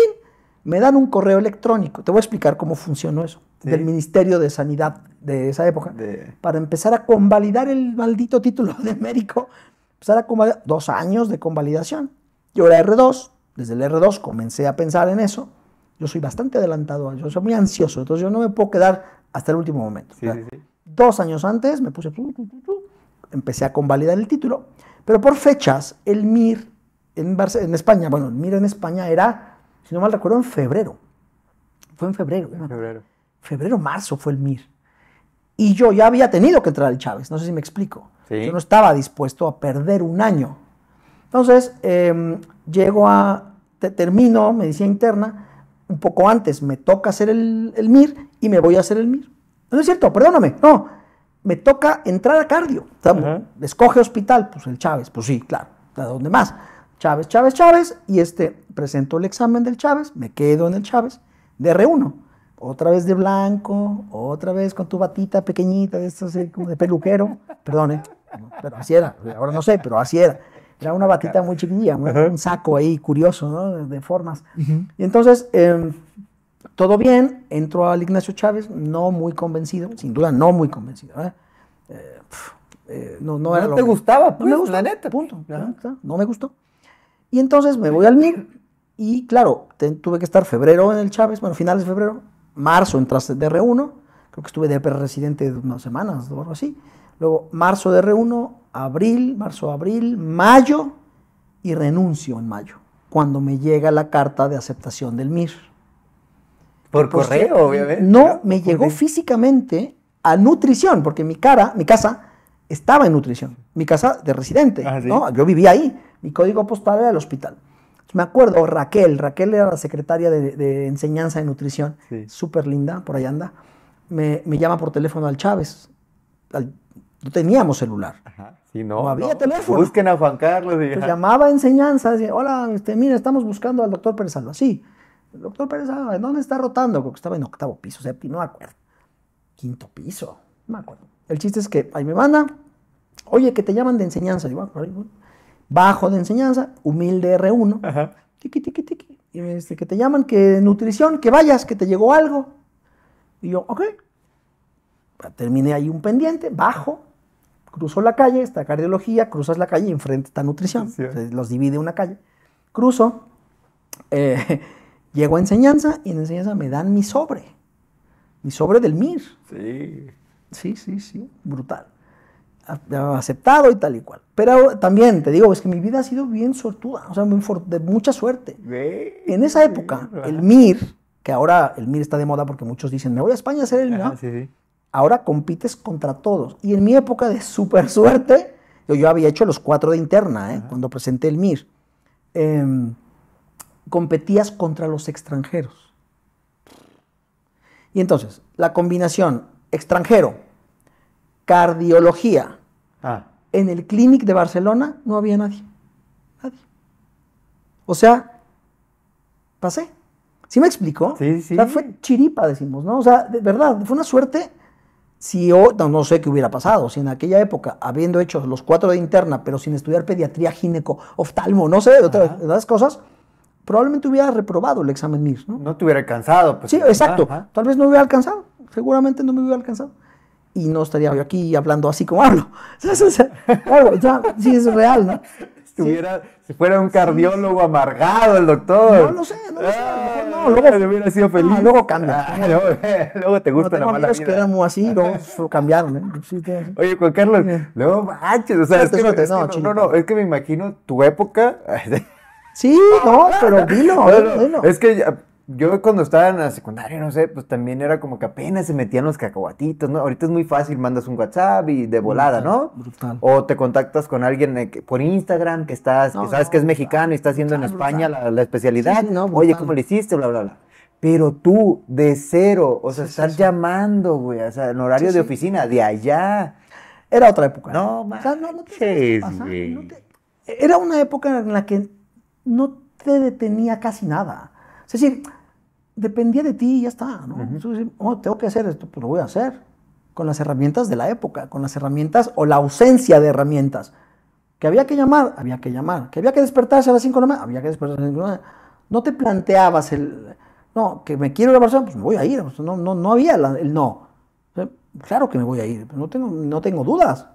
S2: me dan un correo electrónico. Te voy a explicar cómo funcionó eso. Del Ministerio de Sanidad de esa época. Para empezar a convalidar el maldito título de médico. Empezar a convalidar. Dos años de convalidación. Yo era R2, desde el R2 comencé a pensar en eso. Yo soy bastante adelantado, yo soy muy ansioso, entonces yo no me puedo quedar hasta el último momento. Dos años antes me puse, empecé a convalidar el título, pero por fechas, el MIR en, España, bueno, el MIR en España era, si no mal recuerdo, en febrero. Fue en febrero. En febrero. Febrero, marzo fue el MIR. Y yo ya había tenido que entrar al Chávez, no sé si me explico. Yo no estaba dispuesto a perder un año entonces, em, llego a, termino medicina interna, un poco antes me toca hacer el, MIR y me voy a hacer el MIR. No es cierto, perdóname, no, me toca entrar a cardio. Escoge hospital, pues el Chávez, pues sí, claro, dónde más? Chávez, Chávez, Chávez, y este, presento el examen del Chávez, me quedo en el Chávez, de R1, otra vez de blanco, otra vez con tu batita pequeñita, de eh, de peluquero, perdone, eh, pero así era, ahora no sé, pero así era. Era una batita muy chiquilla, un saco ahí curioso, ¿no? De formas. Y entonces, em, todo bien, entró al Ignacio Chávez, no muy convencido, sin duda no muy convencido. ¿eh? no, te gustaba, pues, me la neta. Punto. No me gustó. Y entonces me voy al MIR y claro, tuve que estar febrero en el Chávez, bueno, finales de febrero, marzo entraste de R1, creo que estuve de residente unas semanas o algo así. Luego, marzo de R1, abril, marzo, abril, mayo y renuncio en mayo, cuando me llega la carta de aceptación del MIR.
S1: Por pues, correo, eh, obviamente.
S2: No, me llegó físicamente a nutrición, porque mi, cara, mi casa estaba en nutrición, mi casa de residente, ah, ¿no? yo vivía ahí, mi código postal era el hospital. Me acuerdo, Raquel, Raquel era la secretaria de, enseñanza de nutrición, súper linda, por allá anda, me, me, llama por teléfono al Chávez, al no teníamos celular.
S1: Ajá. no, había teléfono. Busquen a Juan Carlos.
S2: llamaba enseñanza, hola, este, mira, estamos buscando al doctor Pérez Alba. así el doctor Pérez dónde está rotando? Porque estaba en octavo piso, no me acuerdo. Quinto piso, no me acuerdo. El chiste es que ahí me manda, oye, que te llaman de enseñanza. bajo de enseñanza, humilde R1, Ajá. tiki tiki Y me dice, que te llaman, que nutrición, que vayas, que te llegó algo. Y yo, ok. Terminé ahí un pendiente, bajo, Cruzo la calle, está cardiología, cruzas la calle y enfrente está nutrición. los divide una calle. Cruzo, eh, llego a enseñanza y en enseñanza me dan mi sobre. Mi sobre del MIR. Sí. Sí, sí, sí. Brutal. Aceptado y tal y cual. Pero también te digo, es que mi vida ha sido bien sortuda, o sea, de mucha suerte. en esa época, el MIR, que ahora el MIR está de moda porque muchos dicen, me voy a España a hacer el MIR. sí, sí. Ahora compites contra todos. Y en mi época de super suerte, yo, había hecho los cuatro de interna, ¿eh? cuando presenté el MIR. Em, competías contra los extranjeros. Y entonces, la combinación extranjero, cardiología. Ah. En el clinic de Barcelona no había nadie. Nadie. O sea, pasé. ¿Sí me explico? Sí, sí. fue chiripa, decimos, ¿no? O sea, de verdad, fue una suerte si yo, no, sé qué hubiera pasado, si en aquella época, habiendo hecho los cuatro de interna, pero sin estudiar pediatría, gineco, oftalmo, no sé, de otras, cosas, probablemente hubiera reprobado el examen MIR. No, te hubiera
S1: alcanzado. Pues, sí, exacto. Tal
S2: vez no me hubiera alcanzado. Seguramente no me hubiera alcanzado. Y no estaría yo aquí hablando así como hablo. sí es real, ¿no? Hubiera, si
S1: fuera un cardiólogo amargado el doctor. No lo sé, no lo sé.
S2: Ah, no, luego hubiera sido feliz. luego cambia. Ah,
S1: luego, te gusta no, la mala vida. que
S2: éramos así, luego cambiaron. ¿eh? Oye, Juan Carlos,
S1: no manches. O sea, es no, no, no, es que me imagino tu época. sí, no, pero dilo. Es que ya, yo cuando estaba en la secundaria, no sé, pues también era como que apenas se metían los cacahuatitos, ¿no? Ahorita es muy fácil, mandas un WhatsApp y de volada, ¿no? Brutal. O te contactas con alguien eh, por Instagram que estás, sabes que es mexicano y está haciendo en España la, especialidad. no, Oye, ¿cómo le hiciste? Bla, bla, bla. Pero tú, de cero, o sea, estás llamando, güey, o sea, en horario de oficina, de
S2: allá. Era otra época. No, man. O sea, no, te, no Era una época en la que no te detenía casi nada. Es decir, dependía de ti y ya está, ¿no? Oh, tengo que hacer esto, pues lo voy a hacer. Con las herramientas de la época, con las herramientas o la ausencia de herramientas. Que había que llamar, había que llamar. Que había que despertarse a las 5 de había que despertarse a las 5 de No te planteabas el, no, que me quiero ir a pues me voy a ir. no, no, no había el no. Claro que me voy a ir, no tengo, no tengo dudas.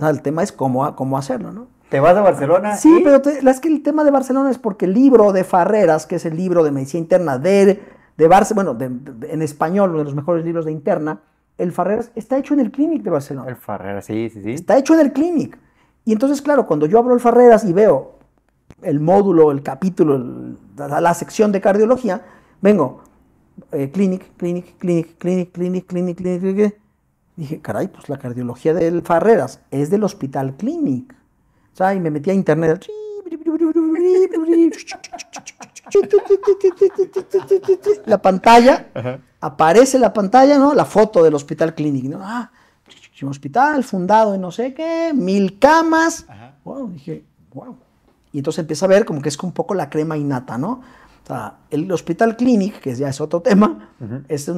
S2: el tema es cómo, cómo hacerlo, ¿no?
S1: ¿Te vas a Barcelona? Sí,
S2: pero es que el tema de Barcelona es porque el libro de Farreras, que es el libro de medicina interna de, de Barcelona, bueno, en español, uno de los mejores libros de interna, el Farreras está hecho en el Clinic de Barcelona. El Farreras, sí, sí, sí. Está hecho en el Clinic. Y entonces, claro, cuando yo abro el Farreras y veo el módulo, el capítulo, la, sección de cardiología, vengo, eh, Clinic, Clinic, Clinic, Clinic, Clinic, Clinic, Clinic, Clinic. Dije, caray, pues la cardiología del Farreras es del Hospital Clinic. Y me metí a internet. La pantalla, aparece la pantalla, ¿no? La foto del Hospital Clinic, Ah, un hospital fundado en no sé qué, mil camas. Y entonces empieza a ver como que es un poco la crema innata, ¿no? el Hospital Clinic, que ya es otro tema, es,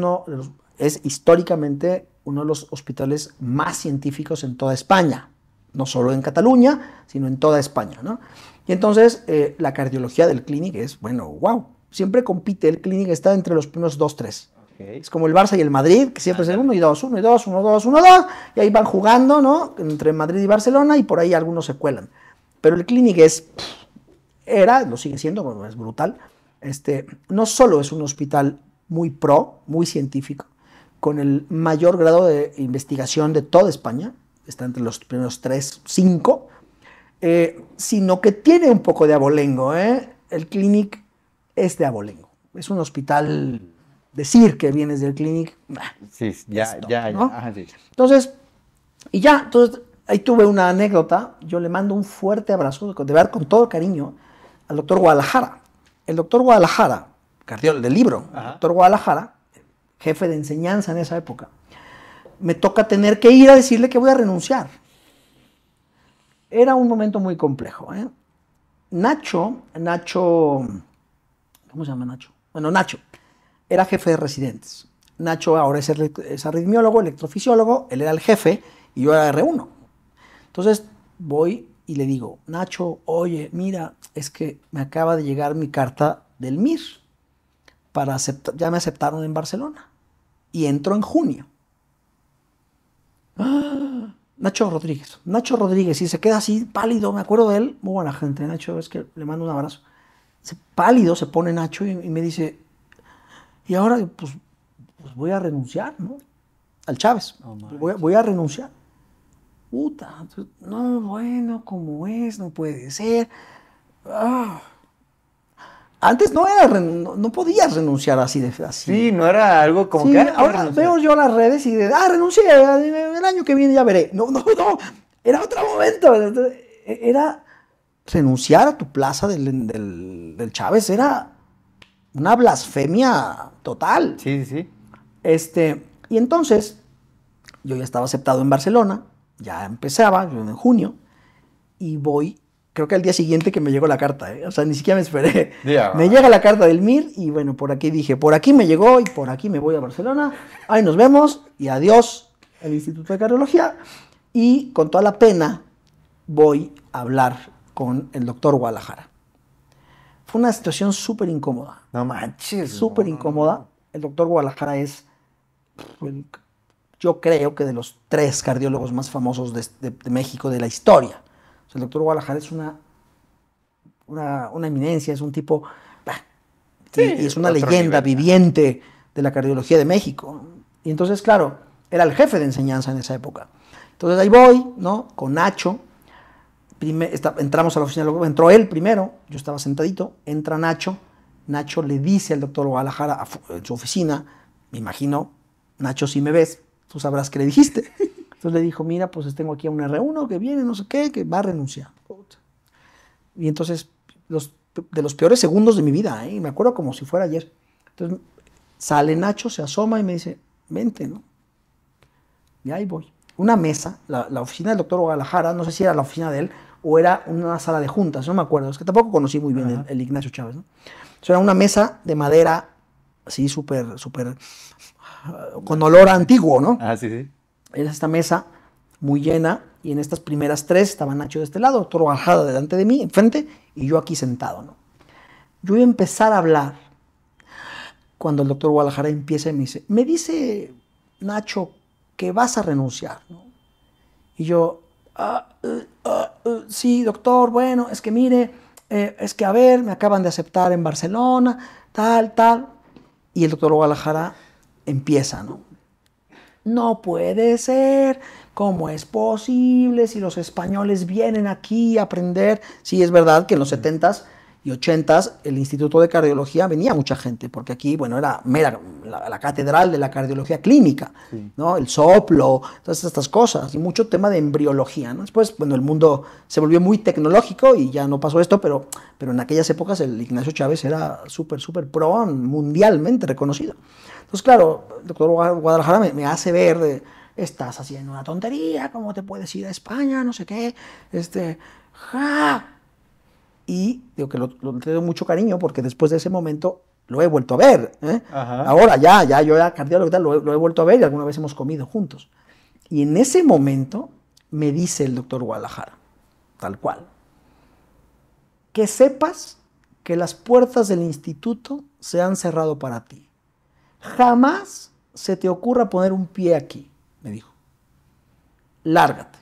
S2: es históricamente uno de los hospitales más científicos en toda España no solo en Cataluña, sino en toda España. Y entonces eh, la cardiología del Clinic es, bueno, wow, siempre compite, el Clinic está entre los primeros dos, tres. Es como el Barça y el Madrid, que siempre es el 1 y dos, uno y dos, uno, 2, 1, 2, y ahí van jugando, ¿no? Entre Madrid y Barcelona y por ahí algunos se cuelan. Pero el Clinic es, era, lo sigue siendo, es brutal. Este, no solo es un hospital muy pro, muy científico, con el mayor grado de investigación de toda España, está entre los primeros tres, cinco, eh, sino que tiene un poco de abolengo. ¿eh? El Clinic es de abolengo. Es un hospital, decir que vienes del Clinic,
S1: sí, ya, ya, Entonces,
S2: y ya, entonces ahí tuve una anécdota. Yo le mando un fuerte abrazo, de ver con todo cariño, al doctor Guadalajara. El doctor Guadalajara, del libro, doctor Guadalajara, jefe de enseñanza en esa época, me toca tener que ir a decirle que voy a renunciar. Era un momento muy complejo. ¿eh? Nacho, Nacho, ¿cómo se llama Nacho? Bueno, Nacho era jefe de residentes. Nacho ahora es, arritmiólogo, electrofisiólogo, él era el jefe y yo era R1. Entonces voy y le digo, Nacho, oye, mira, es que me acaba de llegar mi carta del MIR. Para ya me aceptaron en Barcelona. Y entro en junio. Nacho Rodríguez. Nacho Rodríguez, y se queda así pálido, me acuerdo de él. Muy buena gente, Nacho, es que le mando un abrazo. Se, pálido se pone Nacho y, me dice, y ahora pues, pues, voy a renunciar, ¿no? Al Chávez. voy, a renunciar. Puta, pues, no, bueno, como es, no puede ser. Ah. Antes no era, no, podías renunciar así de así. Sí, no era algo como que. Ah, ahora veo yo las redes y de, ah, renuncié, eh, el año que viene ya veré. No, no, no, era otro momento. E, era renunciar a tu plaza del, Chávez, era una blasfemia total. Sí, sí. Este, y entonces, yo ya estaba aceptado en Barcelona, ya empezaba, en junio, y voy creo que al día siguiente que me llegó la carta, ¿eh? o sea, ni siquiera me esperé. Me llega la carta del MIR y bueno, por aquí dije, por aquí me llegó y por aquí me voy a Barcelona, ahí nos vemos y adiós el Instituto de Cardiología y con toda la pena voy a hablar con el doctor Guadalajara. Fue una situación súper incómoda. No manches. Súper incómoda. El doctor Guadalajara es, pues, yo creo que de los tres cardiólogos más famosos de México de la historia el doctor Guadalajara es una, una, eminencia, es un tipo, y, es una leyenda viviente de la cardiología de México. Y entonces, claro, era el jefe de enseñanza en esa época. Entonces ahí voy, ¿no? Con Nacho. entramos a la oficina, entró él primero, yo estaba sentadito, entra Nacho, Nacho le dice al doctor Guadalajara en su oficina, me imagino, Nacho, si me ves, tú sabrás qué le dijiste. Entonces le dijo, mira, pues tengo aquí a un R1 que viene, no sé qué, que va a renunciar. Y entonces, de los peores segundos de mi vida, ¿eh? me acuerdo como si fuera ayer. Entonces sale Nacho, se asoma y me dice, vente, ¿no? Y ahí voy. Una mesa, la, oficina del doctor Guadalajara, no sé si era la oficina de él o era una sala de juntas, no me acuerdo, es que tampoco conocí muy bien el, Ignacio Chávez, ¿no? Entonces era una mesa de madera, así súper, súper, ah, con olor antiguo, ¿no? Ah, sí, sí. Era esta mesa muy llena y en estas primeras tres estaba Nacho de este lado, Torvajada delante de mí, enfrente, y yo aquí sentado, ¿no? Yo voy a empezar a hablar cuando el doctor Guadalajara empieza y me dice, me dice Nacho que vas a renunciar, ¿no? Y yo, ah, eh, ah, eh, sí, doctor, bueno, es que mire, eh, es que a ver, me acaban de aceptar en Barcelona, tal, tal. Y el doctor Guadalajara empieza, ¿no? No puede ser. ¿Cómo es posible si los españoles vienen aquí a aprender? Sí, es verdad que en los 70s y 80s el Instituto de Cardiología venía mucha gente, porque aquí, bueno, era la, catedral de la cardiología clínica, ¿no? El soplo, todas estas cosas, y mucho tema de embriología, Después, bueno, el mundo se volvió muy tecnológico y ya no pasó esto, pero, pero en aquellas épocas el Ignacio Chávez era súper, súper pro mundialmente reconocido. Entonces, pues claro, el doctor Guadalajara me, hace ver estás haciendo una tontería, ¿cómo te puedes ir a España? No sé qué, este, ja. Y digo que lo, tengo mucho cariño porque después de ese momento lo he vuelto a ver. ¿eh? Ahora ya, ya, yo ya cardiólogo lo, lo he vuelto a ver y alguna vez hemos comido juntos. Y en ese momento me dice el doctor Guadalajara, tal cual, que sepas que las puertas del instituto se han cerrado para ti Jamás se te ocurra poner un pie aquí, me dijo. Lárgate.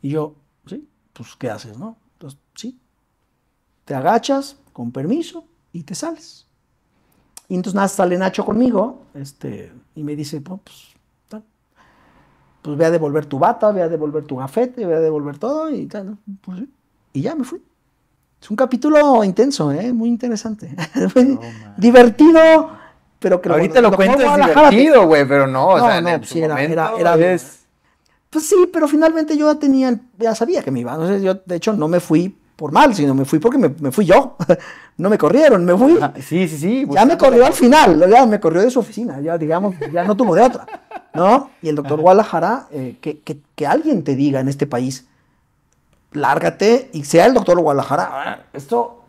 S2: Y yo, sí, pues ¿qué haces, no? Entonces, sí. Te agachas con permiso y te sales. Y entonces nada, sale Nacho conmigo este, y me dice, pues, tal. pues ve a devolver tu bata, voy a devolver tu gafete, voy a devolver todo y pues, y ya me fui. Es un capítulo intenso, ¿eh? muy interesante. divertido, pero que Ahorita lo, cuento es divertido, güey, pero no, en pues sí, era, Pues sí, pero finalmente yo ya tenía, ya sabía que me iba. yo, de hecho, no me fui por mal, sino me fui porque me, fui yo. no me corrieron, me fui. Ah, sí, sí, sí. Ya me corrió al final, ya me corrió de su oficina, ya digamos, ya no tuvo de otra. ¿No? Y el doctor Guadalajara, eh, que, que alguien te diga en este país, lárgate y sea el doctor Guadalajara. Ah, esto,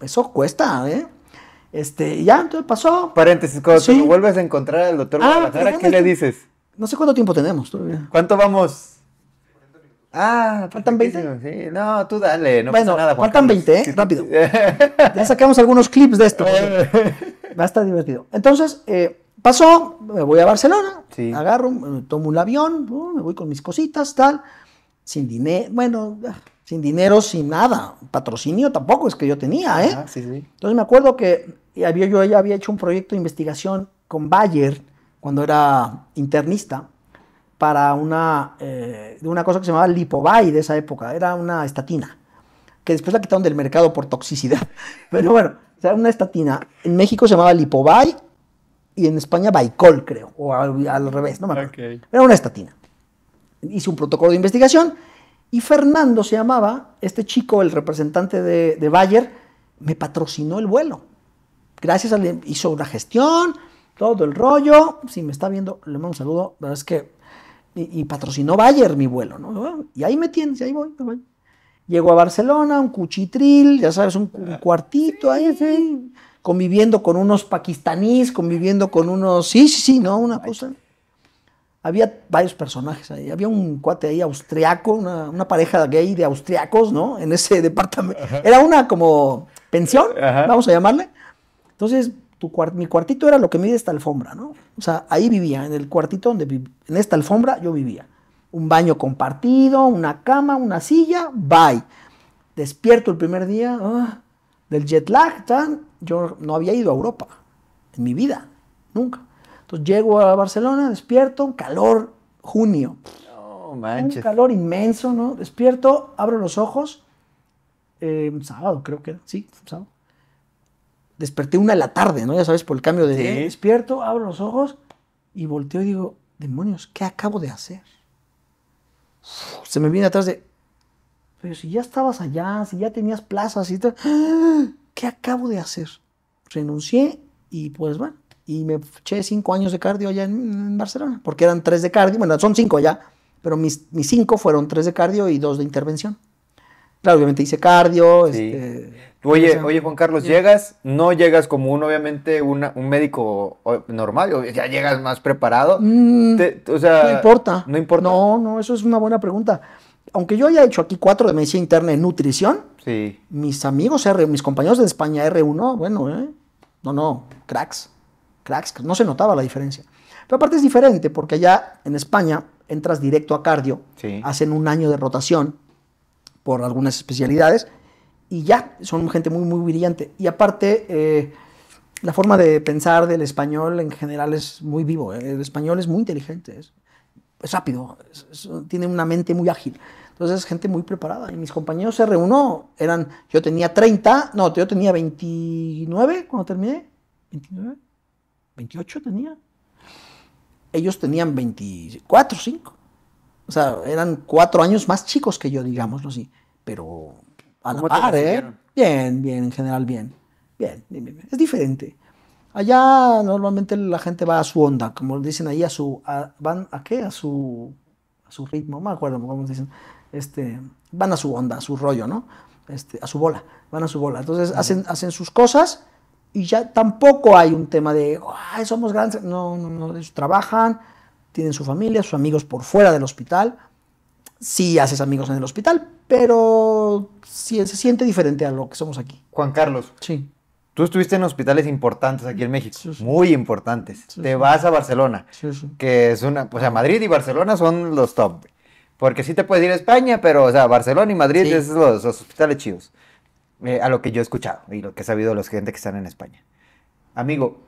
S2: eso cuesta, ¿eh? Este, ya, entonces pasó. Paréntesis, cuando tú vuelves a encontrar al doctor ah, Guadalajara, ¿qué le dices? No sé cuánto tiempo tenemos todavía. ¿Cuánto vamos? Ah, ¿faltan 20? no, tú dale, pasa nada. faltan 20, ¿eh? rápido. ya sacamos algunos clips de esto. Va a estar divertido. Entonces, eh, pasó, me voy a Barcelona, agarro, tomo un avión, uh, me voy con mis cositas, tal sin dinero, bueno, sin dinero, sin nada. Patrocinio tampoco es que yo tenía, ¿eh? Entonces me acuerdo que había, yo ya había hecho un proyecto de investigación con Bayer cuando era internista para una, eh, una cosa que se llamaba Lipovay de esa época, era una estatina, que después la quitaron del mercado por toxicidad. Pero bueno, o sea, una estatina. En México se llamaba Lipovay y en España Baicol, creo, o al, revés, no me acuerdo. Era una estatina hice un protocolo de investigación y Fernando se llamaba, este chico, el representante de, Bayer, me patrocinó el vuelo. Gracias a él hizo una gestión, todo el rollo. Si me está viendo, le mando un saludo. La verdad es que. Y, patrocinó Bayer mi vuelo, ¿no? Y ahí me tienes, ahí voy. Llego a Barcelona, un cuchitril, ya sabes, un, cuartito ahí, sí, conviviendo con unos pakistaníes, conviviendo con unos. Sí, sí, sí, ¿no? Una cosa había varios personajes ahí. Había un cuate ahí austriaco, una, una pareja gay de austriacos, ¿no? En ese departamento. Era una como pensión, vamos a llamarle. Entonces, tu, mi cuartito era lo que mide esta alfombra, ¿no? O sea, ahí vivía, en el cuartito donde en esta alfombra yo vivía. Un baño compartido, una cama, una silla, bye. Despierto el primer día ah, del jet lag, tan, yo no había ido a Europa en mi vida, nunca. Pues, llego a Barcelona, despierto, calor, junio. No manches. Un calor inmenso, ¿no? Despierto, abro los ojos. Eh, sábado, creo que era. Sí, sábado. Desperté una de la tarde, ¿no? Ya sabes, por el cambio de. Despierto, abro los ojos y volteo y digo, demonios, ¿qué acabo de hacer? se me viene atrás de. Pero si ya estabas allá, si ya tenías plazas y tal. ¡ah! ¿Qué acabo de hacer? Renuncié y pues bueno, y me eché cinco años de cardio allá en, Barcelona, porque eran tres de cardio, bueno, son cinco ya, pero mis, mis cinco fueron tres de cardio y dos de intervención. Claro, obviamente hice cardio. Este, oye, oye,
S1: Juan Carlos, llegas, no llegas como un, obviamente, un médico normal, ya llegas más preparado. Mm, no
S2: importa. No importa. No, eso es una buena pregunta. Aunque yo haya hecho aquí cuatro de medicina interna en nutrición, sí. mis amigos, mis compañeros de España R1, bueno, ¿eh? no, no, cracks cracks, no se notaba la diferencia. Pero aparte es diferente porque allá en España entras directo a cardio, hacen un año de rotación por algunas especialidades y ya son gente muy, muy brillante. Y aparte, eh, la forma de pensar del español en general es muy vivo. Eh. El español es muy inteligente, es, rápido, tiene una mente muy ágil. Entonces, es gente muy preparada. Y mis compañeros se 1 eran, yo tenía 30, no, yo tenía 29 cuando terminé, 29. 28 tenía. Ellos tenían 24, 5. O sea, eran cuatro años más chicos que yo, digámoslo así. Pero
S1: a la par, ¿eh?
S2: Bien, bien, en general, bien. Bien, Es diferente. Allá normalmente la gente va a su onda, como dicen ahí, a su. ¿Van a qué? A su, a su ritmo, me acuerdo cómo dicen. Este, van a su onda, a su rollo, ¿no? Este, a su bola, van a su bola. Entonces hacen, hacen sus cosas y ya tampoco hay un tema de, somos grandes. No, no, no. Ellos trabajan, tienen su familia, sus amigos por fuera del hospital. Sí haces amigos en el hospital, pero sí, se siente diferente a lo que somos aquí. Juan Carlos. Sí.
S1: Tú estuviste en hospitales importantes aquí en México, muy importantes. Te vas a Barcelona, que es una, o sea, Madrid y Barcelona son los top. Porque sí te puedes ir a España, pero, o sea, Barcelona y Madrid es los, los hospitales chidos. Eh, a lo que yo he escuchado y lo que he sabido de los gente que están en España. Amigo,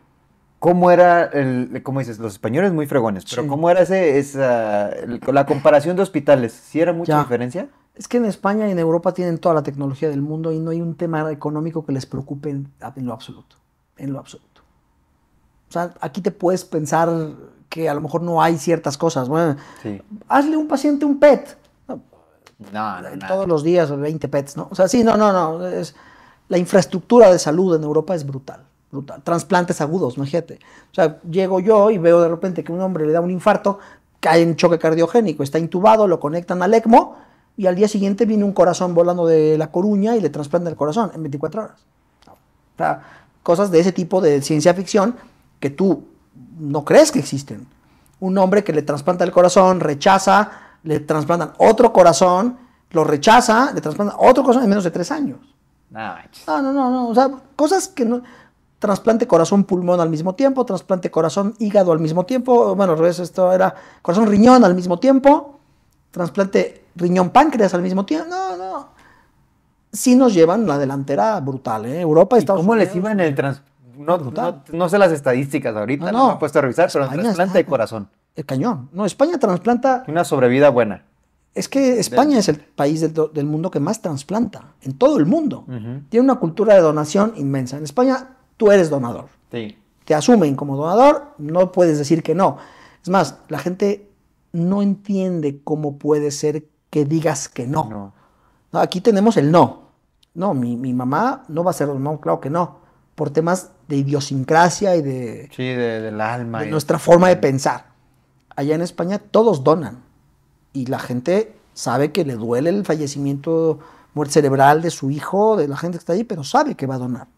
S1: ¿cómo era, el, cómo dices, los españoles muy fregones, pero cómo era ese, esa, la comparación de hospitales? ¿Sí era mucha diferencia?
S2: Es que en España y en Europa tienen toda la tecnología del mundo y no hay un tema económico que les preocupe en, lo absoluto, en lo absoluto. O sea, aquí te puedes pensar que a lo mejor no hay ciertas cosas. Bueno, hazle un paciente un PET. Eh, no, Todos los días 20 pets, ¿no? O sea, sí, no, no, no. Es, la infraestructura de salud en Europa es brutal, brutal. Transplantes agudos, imagínate. O sea, llego yo y veo de repente que un hombre le da un infarto, cae en choque cardiogénico, está intubado, lo conectan al ECMO y al día siguiente viene un corazón volando de La Coruña y le trasplanta el corazón en 24 horas. O cosas de ese tipo de ciencia ficción que tú no crees que existen. Un hombre que le trasplanta el corazón, rechaza, le trasplantan otro corazón, lo rechaza, le trasplantan otro corazón en menos de tres años. No, no, no, no, O sea, cosas que no. Trasplante corazón pulmón al mismo tiempo, trasplante corazón hígado al mismo tiempo. Bueno, al revés, esto era corazón riñón al mismo tiempo, trasplante riñón páncreas al mismo tiempo. No, no. Sí nos llevan la delantera brutal, ¿eh? Europa, ¿Y Estados ¿Cómo Unidos? les iban el eh, trans...
S1: no, sé las estadísticas ahorita, no, me he puesto a revisar, pero el trasplante de corazón el cañón. No, España
S2: trasplanta.
S1: Una sobrevida buena.
S2: Es que España es el país del, mundo que más trasplanta, en todo el mundo. Tiene una cultura de donación inmensa. En España tú eres donador. Sí. Te asumen como donador, no puedes decir que no. Es más, la gente no entiende cómo puede ser que digas que no. aquí tenemos el no. No, mi, mamá no va a ser no, claro que no. Por temas de idiosincrasia y de. Sí,
S1: del alma. De nuestra forma de
S2: pensar allá en España todos donan y la gente sabe que le duele el fallecimiento, muerte cerebral de su hijo, de la gente que está ahí, pero sabe que va a donar.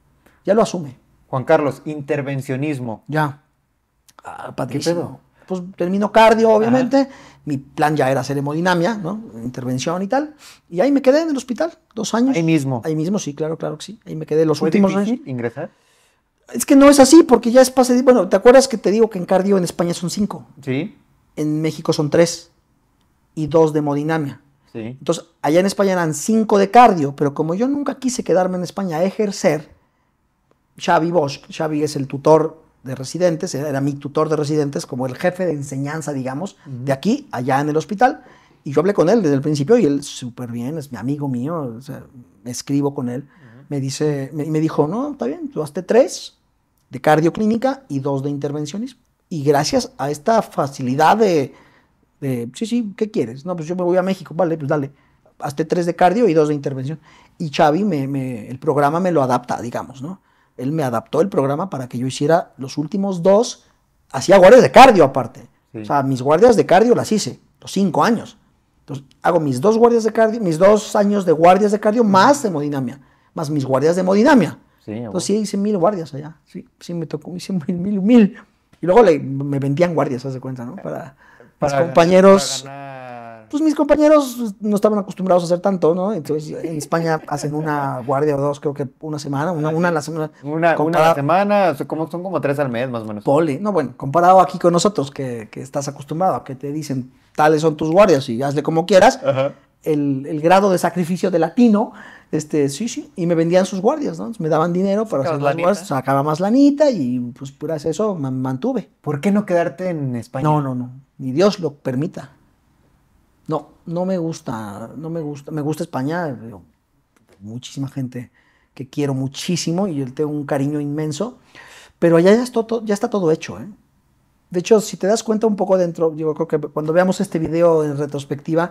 S2: Ya lo asume. Juan Carlos, intervencionismo. Ya. ¿Qué ah, pedo? Pues termino cardio, obviamente. Mi plan ya era hacer hemodinamia, ¿no? Intervención y tal. Y ahí me quedé en el hospital, dos años. Ahí mismo. Ahí mismo, sí, claro, claro que sí. Ahí me quedé los últimos años. ingresar? Es que no es así, porque ya es pase. Bueno, ¿te acuerdas que te digo que en cardio en España son cinco? Sí en México son tres y dos de hemodinamia. Entonces, allá en España eran cinco de cardio, pero como yo nunca quise quedarme en España a ejercer, Xavi Bosch, Xavi es el tutor de residentes, era mi tutor de residentes, como el jefe de enseñanza, digamos, de aquí, allá en el hospital. Y yo hablé con él desde el principio y él súper bien, es mi amigo mío, me escribo con él. Me dice, me dijo, no, está bien, tú hazte tres de cardioclínica y dos de intervencionismo. Y gracias a esta facilidad de, sí, sí, ¿qué quieres? No, pues yo me voy a México, vale, pues dale, Hacé tres de cardio y dos de intervención. Y Xavi, me, el programa me lo adapta, digamos, ¿no? Él me adaptó el programa para que yo hiciera los últimos dos, hacía guardias de cardio aparte. O sea, mis guardias de cardio las hice, los cinco años. Entonces, hago mis dos guardias de cardio, mis dos años de guardias de cardio más hemodinamia, más mis guardias de hemodinamia. Sí, Entonces, sí, hice mil guardias allá. Sí, sí, me tocó, hice mil, mil, mil. Y luego le, me vendían guardias, haz de cuenta, no? Para, compañeros. pues mis compañeros pues, no estaban acostumbrados a hacer tanto, ¿no? Entonces en España hacen una guardia o dos, creo que una semana, una, una a la semana. Una, a la semana, son como, son como tres al mes más o menos. Poli, no, bueno, comparado aquí con nosotros que, estás acostumbrado, que te dicen tales son tus guardias y hazle como quieras. Ajá el, grado de sacrificio de latino, este, sí, sí, y me vendían sus guardias, Me daban dinero para hacer las guardias, sacaba más lanita y pues por eso me mantuve. ¿Por qué no quedarte en España? No, no, no, ni Dios lo permita. No, no me gusta, no me gusta, me gusta España, muchísima gente que quiero muchísimo y yo tengo un cariño inmenso, pero allá ya, está todo, hecho, ¿eh? De hecho, si te das cuenta un poco dentro, yo creo que cuando veamos este video en retrospectiva,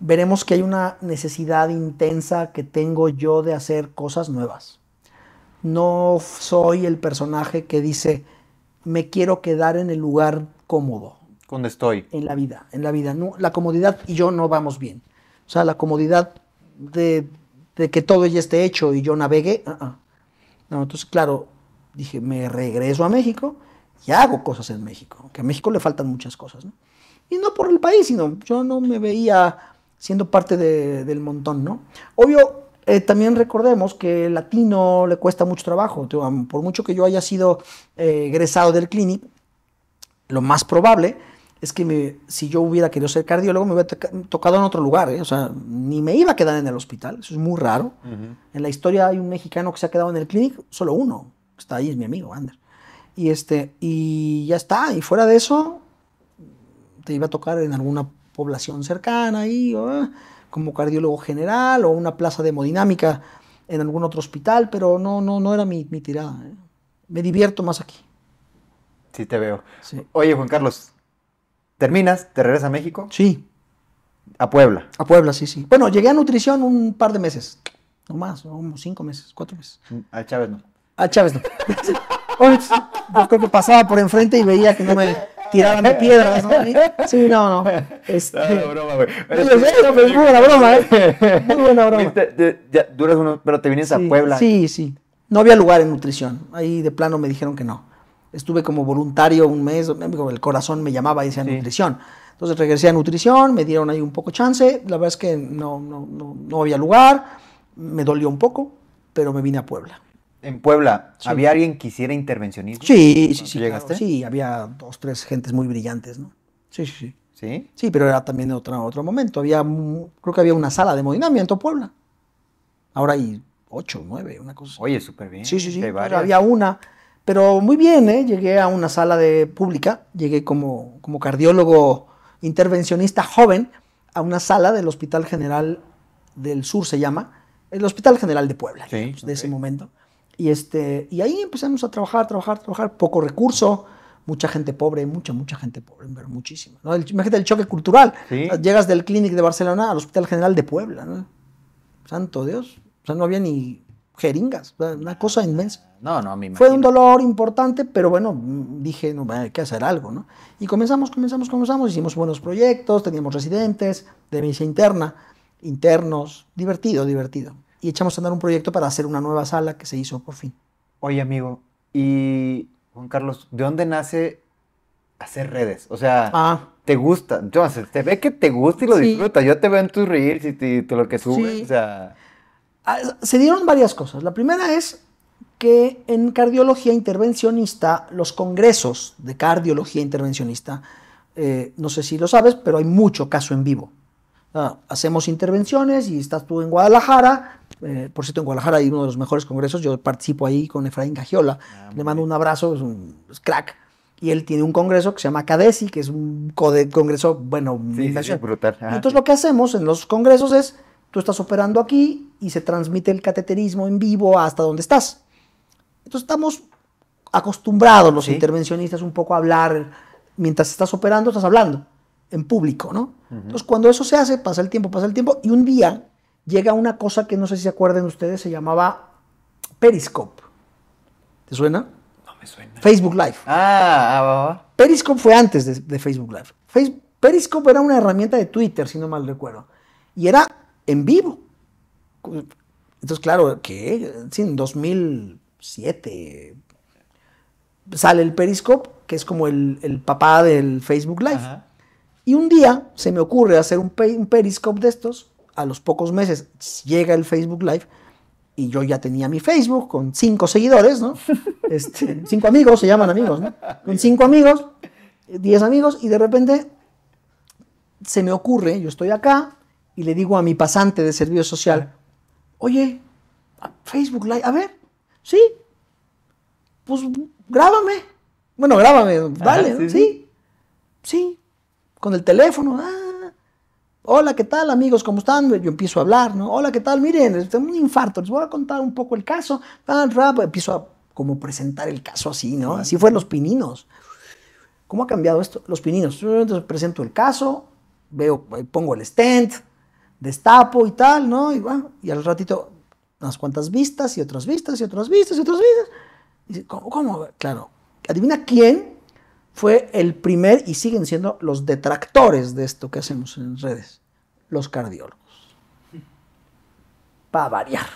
S2: veremos que hay una necesidad intensa que tengo yo de hacer cosas nuevas. No soy el personaje que dice, me quiero quedar en el lugar cómodo. ¿Dónde estoy? En la vida, en la vida. la comodidad y yo no vamos bien. O sea, la comodidad de, que todo ya esté hecho y yo navegue, uh-uh. No, entonces, claro, dije, me regreso a México y hago cosas en México, que a México le faltan muchas cosas, ¿no? Y no por el país, sino yo no me veía siendo parte del montón, ¿no? Obvio, eh, también recordemos que el latino le cuesta mucho trabajo. Por mucho que yo haya sido eh, egresado del clinic, lo más probable es que si yo hubiera querido ser cardiólogo me hubiera tocado en otro lugar, ¿eh? o sea, ni me iba a quedar en el hospital, eso es muy raro. En la historia hay un mexicano que se ha quedado en el clinic, solo uno, está ahí, es mi amigo, Ander. Y, este, y ya está, y fuera de eso, te iba a tocar en alguna población cercana ahí, como cardiólogo general o una plaza de hemodinámica en algún otro hospital, pero no, no, no era mi, mi tirada. ¿eh? Me divierto más aquí.
S1: Sí, te veo. Oye, Juan Carlos, ¿terminas? ¿Te regresas a
S2: México? Sí. ¿A Puebla? A Puebla, sí, sí. Bueno, llegué a nutrición un par de meses, no más, cinco meses, cuatro meses. A Chávez no. A Chávez no. Yo creo que pasaba por enfrente y veía que no me tiraban piedras, ¿no? Sí, no, no. Este...
S1: broma, güey. es muy buena broma, ¿eh? Muy buena broma. ya, duras uno, pero te vienes a Puebla. Sí,
S2: sí. No había lugar en nutrición. Ahí de plano me dijeron que no. Estuve como voluntario un mes, el corazón me llamaba y decía nutrición. Entonces regresé a nutrición, me dieron ahí un poco chance. La verdad es que no, no, no, no había lugar, me dolió un poco, pero me vine a Puebla
S1: en Puebla, ¿había alguien que hiciera intervencionismo? Sí, sí, sí. ¿Llegaste?
S2: sí, había dos, tres gentes muy brillantes, ¿no? Sí, sí, sí. ¿Sí? pero era también otro, otro momento. Había, creo que había una sala de hemodinamia en Puebla. Ahora hay ocho, nueve, una cosa. Oye, súper bien. Sí, sí, sí. Pero había una. Pero muy bien, ¿eh? Llegué a una sala de pública. Llegué como, como cardiólogo intervencionista joven a una sala del Hospital General del Sur, se llama. El Hospital General de Puebla, de ese momento. Y, este, y ahí empezamos a trabajar, trabajar, trabajar, poco recurso, mucha gente pobre, mucha, mucha gente pobre, muchísimo. muchísima. imagínate el choque cultural. Llegas del Clinic de Barcelona al Hospital General de Puebla, Santo Dios. O sea, no había ni jeringas, una cosa inmensa. No, no, me Fue un dolor importante, pero bueno, dije, no, hay que hacer algo, ¿no? Y comenzamos, comenzamos, comenzamos, hicimos buenos proyectos, teníamos residentes de medicina interna, internos, divertido, divertido y echamos a andar un proyecto para hacer una nueva sala que se hizo por fin.
S1: Oye, amigo, y Juan Carlos, ¿de dónde nace hacer redes? O sea, ah. ¿te gusta? Se te ve que te gusta y lo disfruta, Yo te veo en tus reels y te, lo que subes. Ah,
S2: se dieron varias cosas. La primera es que en cardiología intervencionista, los congresos de cardiología intervencionista, eh, no sé si lo sabes, pero hay mucho caso en vivo. Ah, hacemos intervenciones y estás tú en Guadalajara. Eh, por cierto, en Guadalajara hay uno de los mejores congresos. Yo participo ahí con Efraín Cagiola. Ah, Le mando un abrazo, es un crack. Y él tiene un congreso que se llama CADESI, que es un congreso, bueno, ah,
S1: Entonces,
S2: lo que hacemos en los congresos es: tú estás operando aquí y se transmite el cateterismo en vivo hasta donde estás. Entonces, estamos acostumbrados los intervencionistas un poco a hablar. Mientras estás operando, estás hablando en público, ¿no? Entonces, cuando eso se hace, pasa el tiempo, pasa el tiempo, y un día llega una cosa que no sé si se acuerdan ustedes, se llamaba Periscope. ¿Te suena? No me suena. Facebook Live. Ah, ah ah. Periscope fue antes de, Facebook Live. Facebook, Periscope era una herramienta de Twitter, si no mal recuerdo. Y era en vivo. Entonces, claro, que en 2007 sale el Periscope, que es como el, papá del Facebook Live. Y un día se me ocurre hacer un, Periscope de estos. A los pocos meses llega el Facebook Live y yo ya tenía mi Facebook con cinco seguidores, ¿no? Este, cinco amigos, se llaman amigos, ¿no? Con cinco amigos, diez amigos, y de repente se me ocurre, yo estoy acá y le digo a mi pasante de servicio social, oye, Facebook Live, a ver, sí, pues grábame. Bueno, grábame, vale, sí, sí, con el teléfono. Ah, hola, ¿qué tal amigos? ¿Cómo están? Yo empiezo a hablar, ¿no? Hola, ¿qué tal? Miren, tengo un infarto, les voy a contar un poco el caso. rap, empiezo a como presentar el caso así, ¿no? Así fue los pininos. ¿Cómo ha cambiado esto? Los pininos. Entonces presento el caso, veo, pongo el stent, destapo y tal, ¿no? Y, y al ratito unas cuantas vistas y otras vistas y otras vistas y otras vistas. Y dice, ¿cómo? Claro. Adivina quién fue el primer y siguen siendo los detractores de esto que hacemos en redes, los cardiólogos. Para variar.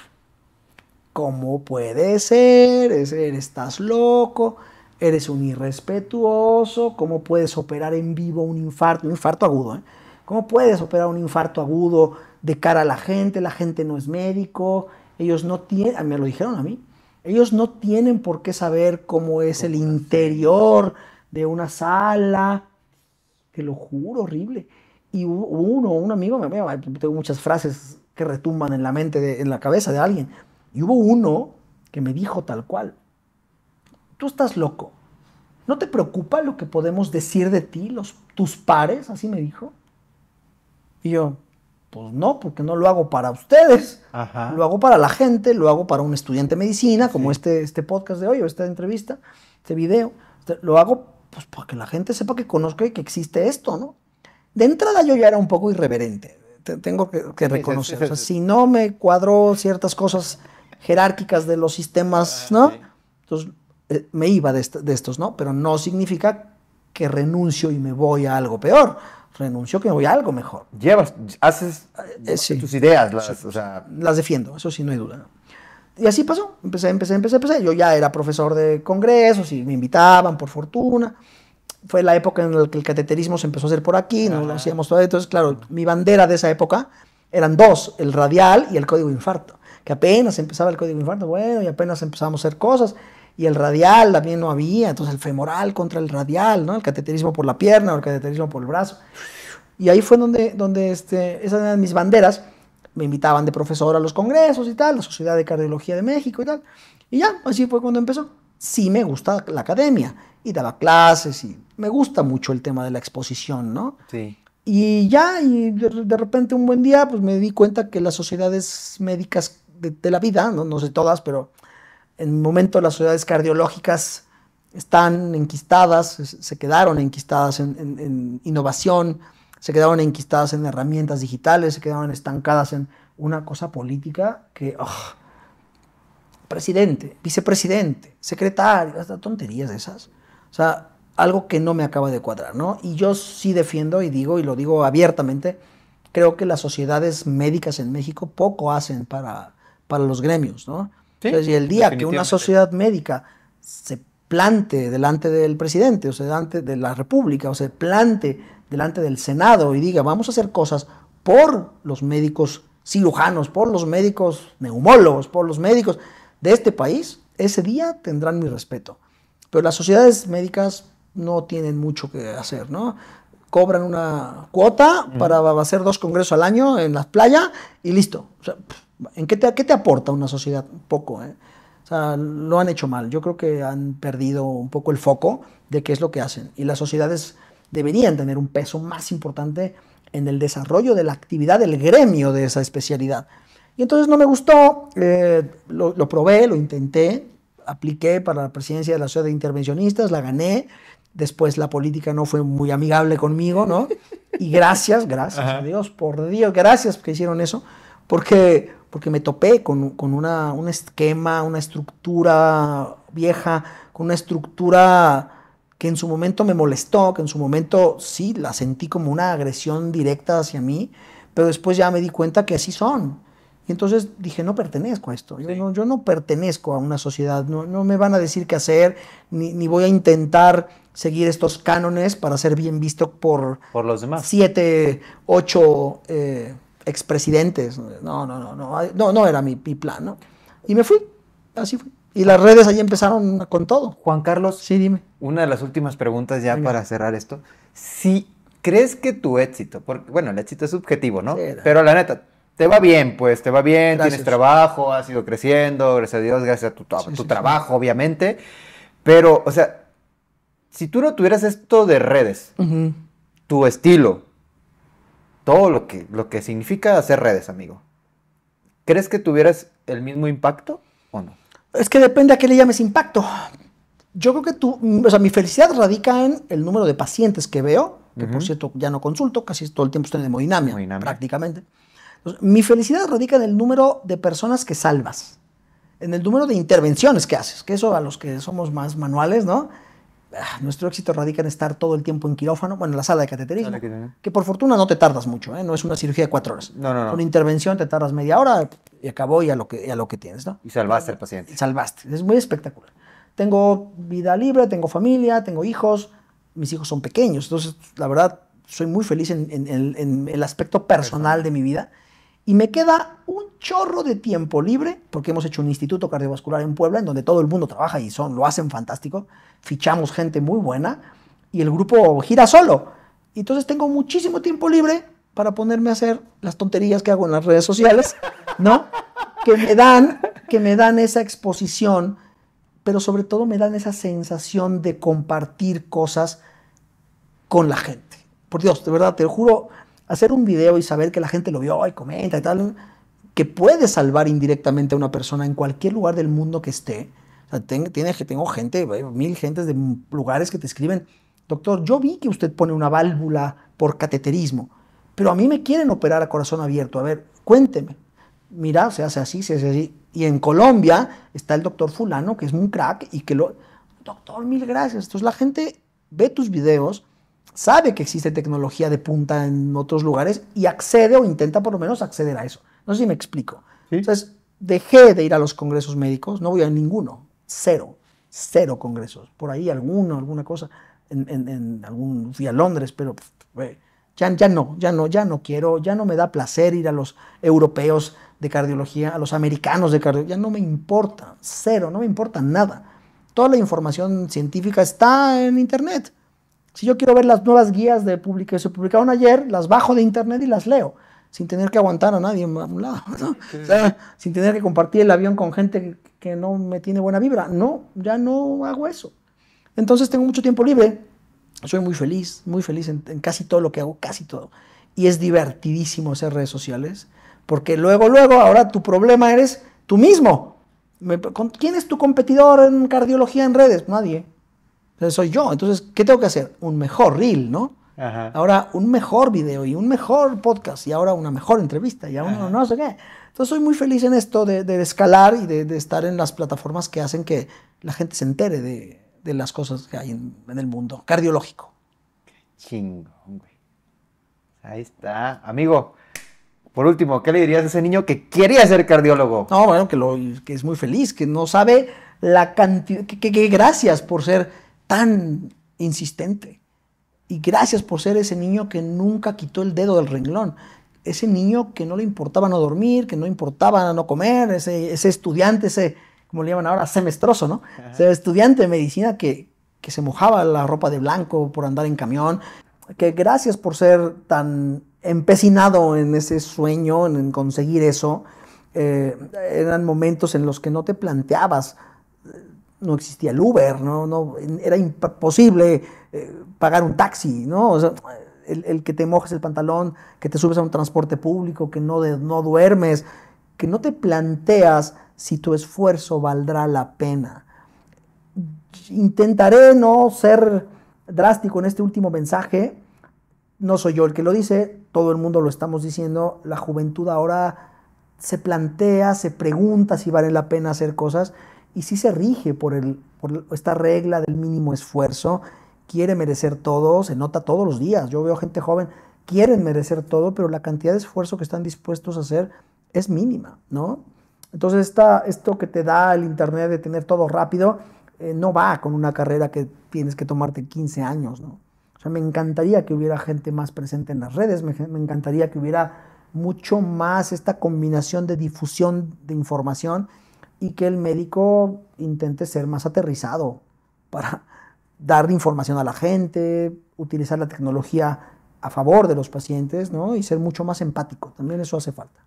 S2: ¿Cómo puede ser? Estás loco, eres un irrespetuoso, ¿cómo puedes operar en vivo un infarto? Un infarto agudo, ¿eh? ¿Cómo puedes operar un infarto agudo de cara a la gente? La gente no es médico, ellos no tienen, ah, me lo dijeron a mí, ellos no tienen por qué saber cómo es el interior de una sala. que lo juro, horrible. Y uno, un amigo, tengo muchas frases que retumban en la mente, en la cabeza de alguien. Y hubo uno que me dijo tal cual, tú estás loco. ¿No te preocupa lo que podemos decir de ti, los, tus pares? Así me dijo. Y yo, pues no, porque no lo hago para ustedes. Lo hago para la gente, lo hago para un estudiante de medicina, como este, este podcast de hoy o esta entrevista, este video. Este, lo hago pues para que la gente sepa que conozca y que existe esto, ¿no? De entrada yo ya era un poco irreverente, tengo que, que reconocer. si no me cuadró ciertas cosas jerárquicas de los sistemas, ah, ¿no? Entonces eh, me iba de, estos, ¿no? Pero no significa que renuncio y me voy a algo peor renuncio que me voy a algo mejor. Llevas, haces eh, tus ideas, las defiendo, eso sí, no hay duda y así pasó. Empecé, empecé, empecé, empecé. Yo ya era profesor de congresos y me invitaban, por fortuna. Fue la época en la que el cateterismo se empezó a hacer por aquí, no lo hacíamos todo. Entonces, claro, mi bandera de esa época eran dos, el radial y el código infarto. Que apenas empezaba el código infarto, bueno, y apenas empezábamos a hacer cosas. Y el radial también no había, entonces el femoral contra el radial, ¿no? El cateterismo por la pierna o el cateterismo por el brazo. Y ahí fue donde, donde este, esas eran mis banderas me invitaban de profesor a los congresos y tal, la Sociedad de Cardiología de México y tal. Y ya, así fue cuando empezó. Sí me gusta la academia y daba clases y me gusta mucho el tema de la exposición, ¿no? Sí. Y ya, y de, repente un buen día, pues me di cuenta que las sociedades médicas de, la vida, ¿no? no sé todas, pero en un momento las sociedades cardiológicas están enquistadas, se quedaron enquistadas en innovación, se quedaron enquistadas en herramientas digitales, se quedaron estancadas en una cosa política que, presidente, vicepresidente, secretario, hasta tonterías esas. O sea, algo que no me acaba de cuadrar, ¿no? Y yo sí defiendo y digo, y lo digo abiertamente, creo que las sociedades médicas en México poco hacen para, para los gremios, ¿no? Entonces, y el día que una sociedad médica se plante delante del presidente o sea, delante de la República o se plante delante del Senado y diga, vamos a hacer cosas por los médicos cirujanos, por los médicos neumólogos, por los médicos de este país, ese día tendrán mi respeto. Pero las sociedades médicas no tienen mucho que hacer, ¿no? Cobran una cuota para hacer dos congresos al año en la playa y listo. ¿en qué te, qué te aporta una sociedad? Poco, ¿eh? O sea, lo han hecho mal. Yo creo que han perdido un poco el foco de qué es lo que hacen. Y las sociedades deberían tener un peso más importante en el desarrollo de la actividad del gremio de esa especialidad. Y entonces no me gustó, eh, lo, probé, lo intenté, apliqué para la presidencia de la Sociedad de Intervencionistas, la gané, después la política no fue muy amigable conmigo, ¿no? Y gracias, gracias a Dios, por Dios, gracias que hicieron eso, porque, porque me topé con, una, un esquema, una estructura vieja, con una estructura que en su momento me molestó, que en su momento sí la sentí como una agresión directa hacia mí, pero después ya me di cuenta que así son. Y entonces dije, no pertenezco a esto, yo, no, yo no, pertenezco a una sociedad, no, me van a decir qué hacer, ni, voy a intentar seguir estos cánones para ser bien visto por, los demás. siete, ocho eh, expresidentes. No, no, no, no, no, no era mi, plan, ¿no? Y me fui, así fui. Y las redes ahí empezaron con todo. Juan Carlos. Sí, dime.
S1: Una de las últimas preguntas ya para cerrar esto. Si crees que tu éxito, porque bueno, el éxito es subjetivo, ¿no? Pero la neta, te va bien, pues, te va bien, tienes trabajo, has ido creciendo, gracias a Dios, gracias a tu, trabajo, obviamente. Pero, o sea, si tú no tuvieras esto de redes, tu estilo, todo lo que, lo que significa hacer redes, amigo, ¿crees que tuvieras
S2: el mismo impacto o no? Es que depende a qué le llames impacto. Yo creo que tú, mm, o sea, mi felicidad radica en el número de pacientes que veo, que por cierto ya no consulto, casi todo el tiempo estoy en hemodinamia, prácticamente. mi felicidad radica en el número de personas que salvas, en el número de intervenciones que haces, que eso a los que somos más manuales, ¿no? Ah, nuestro éxito radica en estar todo el tiempo en quirófano, bueno, en la sala de cateterismo, que por fortuna no te tardas mucho, ¿eh? no es una cirugía de cuatro horas. No, no, no. intervención te tardas media hora y acabó y a lo que, tienes, ¿no? Y salvaste al paciente. Salvaste, es muy espectacular. Tengo vida libre, tengo familia, tengo hijos, mis hijos son pequeños, entonces la verdad soy muy feliz en, el aspecto personal de mi vida y me queda un chorro de tiempo libre, porque hemos hecho un instituto cardiovascular en Puebla, en donde todo el mundo trabaja y son, lo hacen fantástico, fichamos gente muy buena, y el grupo gira solo. Y entonces tengo muchísimo tiempo libre para ponerme a hacer las tonterías que hago en las redes sociales, ¿no? Que me dan, que me dan esa exposición, pero sobre todo me dan esa sensación de compartir cosas con la gente. Por Dios, de verdad, te lo juro, hacer un video y saber que la gente lo vio y comenta y tal, que puede salvar indirectamente a una persona en cualquier lugar del mundo que esté. O sea, tengo gente, mil gentes de lugares que te escriben, doctor, yo vi que usted pone una válvula por cateterismo, pero a mí me quieren operar a corazón abierto. A ver, cuénteme. Mira, se hace así, se hace así. Y en Colombia está el doctor fulano, que es un crack, y que lo... Doctor, mil gracias. Entonces la gente ve tus videos sabe que existe tecnología de punta en otros lugares y accede o intenta por lo menos acceder a eso. No sé si me explico. Entonces, dejé de ir a los congresos médicos, no voy a ninguno, cero, cero congresos. Por ahí alguno, alguna cosa, en, algún, fui a Londres, pero ya, ya no, ya no, ya no quiero, ya no me da placer ir a los europeos de cardiología, a los americanos de cardiología, ya no me importa, cero, no me importa nada. Toda la información científica está en Internet si yo quiero ver las nuevas guías de que se publicaron ayer, las bajo de internet y las leo, sin tener que aguantar a nadie a un lado, sin tener que compartir el avión con gente que no me tiene buena vibra. No, ya no hago eso. Entonces tengo mucho tiempo libre, soy muy feliz, muy feliz en casi todo lo que hago, casi todo. Y es divertidísimo hacer redes sociales, porque luego, luego, ahora tu problema eres tú mismo. ¿Quién es tu competidor en cardiología en redes? Nadie. Entonces soy yo. Entonces, ¿qué tengo que hacer? Un mejor reel, ¿no? Ahora un mejor video y un mejor podcast y ahora una mejor entrevista y aún no sé qué. Entonces soy muy feliz en esto de, escalar y de, estar en las plataformas que hacen que la gente se entere de, las cosas que hay en, el mundo cardiológico.
S1: Qué chingo, güey. Ahí
S2: está. Amigo, por último, ¿qué le dirías a ese niño que quería ser cardiólogo? No, bueno, que, lo, es muy feliz, que no sabe la cantidad... que gracias por ser tan insistente. Y gracias por ser ese niño que nunca quitó el dedo del renglón. Ese niño que no le importaba no dormir, que no importaba no comer, ese, estudiante, ese, como le llaman ahora, semestroso, ¿no? Ese estudiante de medicina que, se mojaba la ropa de blanco por andar en camión. Que gracias por ser tan empecinado en ese sueño, en conseguir eso. Eh, eran momentos en los que no te planteabas no existía el Uber, no, no era imposible eh, pagar un taxi, ¿no? el, que te mojes el pantalón, que te subes a un transporte público, que no, no duermes, que no te planteas si tu esfuerzo valdrá la pena. Intentaré no ser drástico en este último mensaje. No soy yo el que lo dice, todo el mundo lo estamos diciendo. La juventud ahora se plantea, se pregunta si vale la pena hacer cosas y si se rige por, esta regla del mínimo esfuerzo, quiere merecer todo, se nota todos los días. Yo veo gente joven, quieren merecer todo, pero la cantidad de esfuerzo que están dispuestos a hacer es mínima, ¿no? Entonces, esta, esto que te da el Internet de tener todo rápido, eh, no va con una carrera que tienes que tomarte 15 años, ¿no? O me encantaría que hubiera gente más presente en las redes, me encantaría que hubiera mucho más esta combinación de difusión de información y que el médico intente ser más aterrizado para dar información a la gente, utilizar la tecnología a favor de los pacientes ¿no? y ser mucho más empático. También eso hace falta.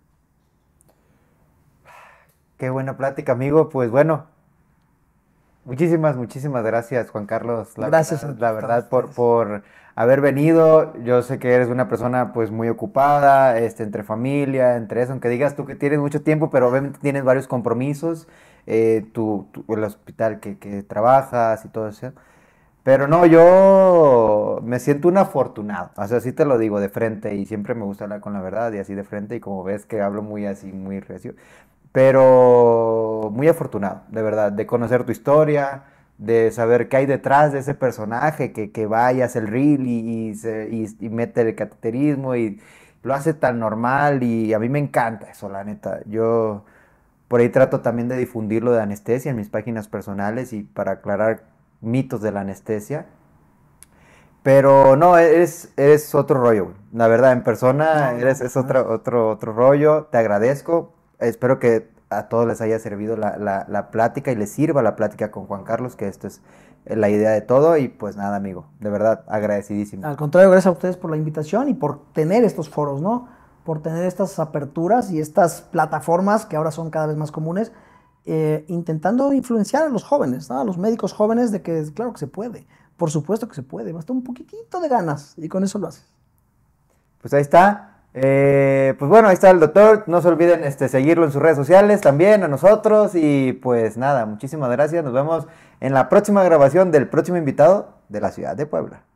S1: Qué buena plática, amigo. Pues bueno, Muchísimas, muchísimas gracias, Juan Carlos. La gracias. Verdad, la verdad, por, por haber venido. Yo sé que eres una persona pues muy ocupada, este, entre familia, entre eso, aunque digas tú que tienes mucho tiempo, pero obviamente tienes varios compromisos, eh, tu, el hospital que, que, trabajas y todo eso. Pero no, yo me siento un afortunado, o sea, te lo digo de frente y siempre me gusta hablar con la verdad y así de frente y como ves que hablo muy así, muy recio, pero muy afortunado, de verdad, de conocer tu historia, de saber qué hay detrás de ese personaje que, que va y hace el reel y, y, mete el cateterismo y lo hace tan normal y a mí me encanta eso, la neta. Yo por ahí trato también de difundir lo de anestesia en mis páginas personales y para aclarar mitos de la anestesia. Pero no, eres, eres otro rollo, La verdad, en persona eres es otro, otro, otro rollo. Te agradezco espero que a todos les haya servido la, plática y les sirva la plática con Juan Carlos, que esto es eh, la idea de todo. Y pues nada, amigo, de verdad, agradecidísimo. Al
S2: contrario, gracias a ustedes por la invitación y por tener estos foros, ¿no? Por tener estas aperturas y estas plataformas que ahora son cada vez más comunes, eh, intentando influenciar a los jóvenes, A los médicos jóvenes de que, claro que se puede, por supuesto que se puede, basta un poquitito de ganas y con eso lo haces.
S1: Pues ahí está. Eh, pues bueno, ahí está el doctor. No se olviden este, seguirlo en sus redes sociales también, a nosotros. Y pues nada, muchísimas gracias. Nos vemos en la próxima grabación del próximo invitado de la ciudad de Puebla.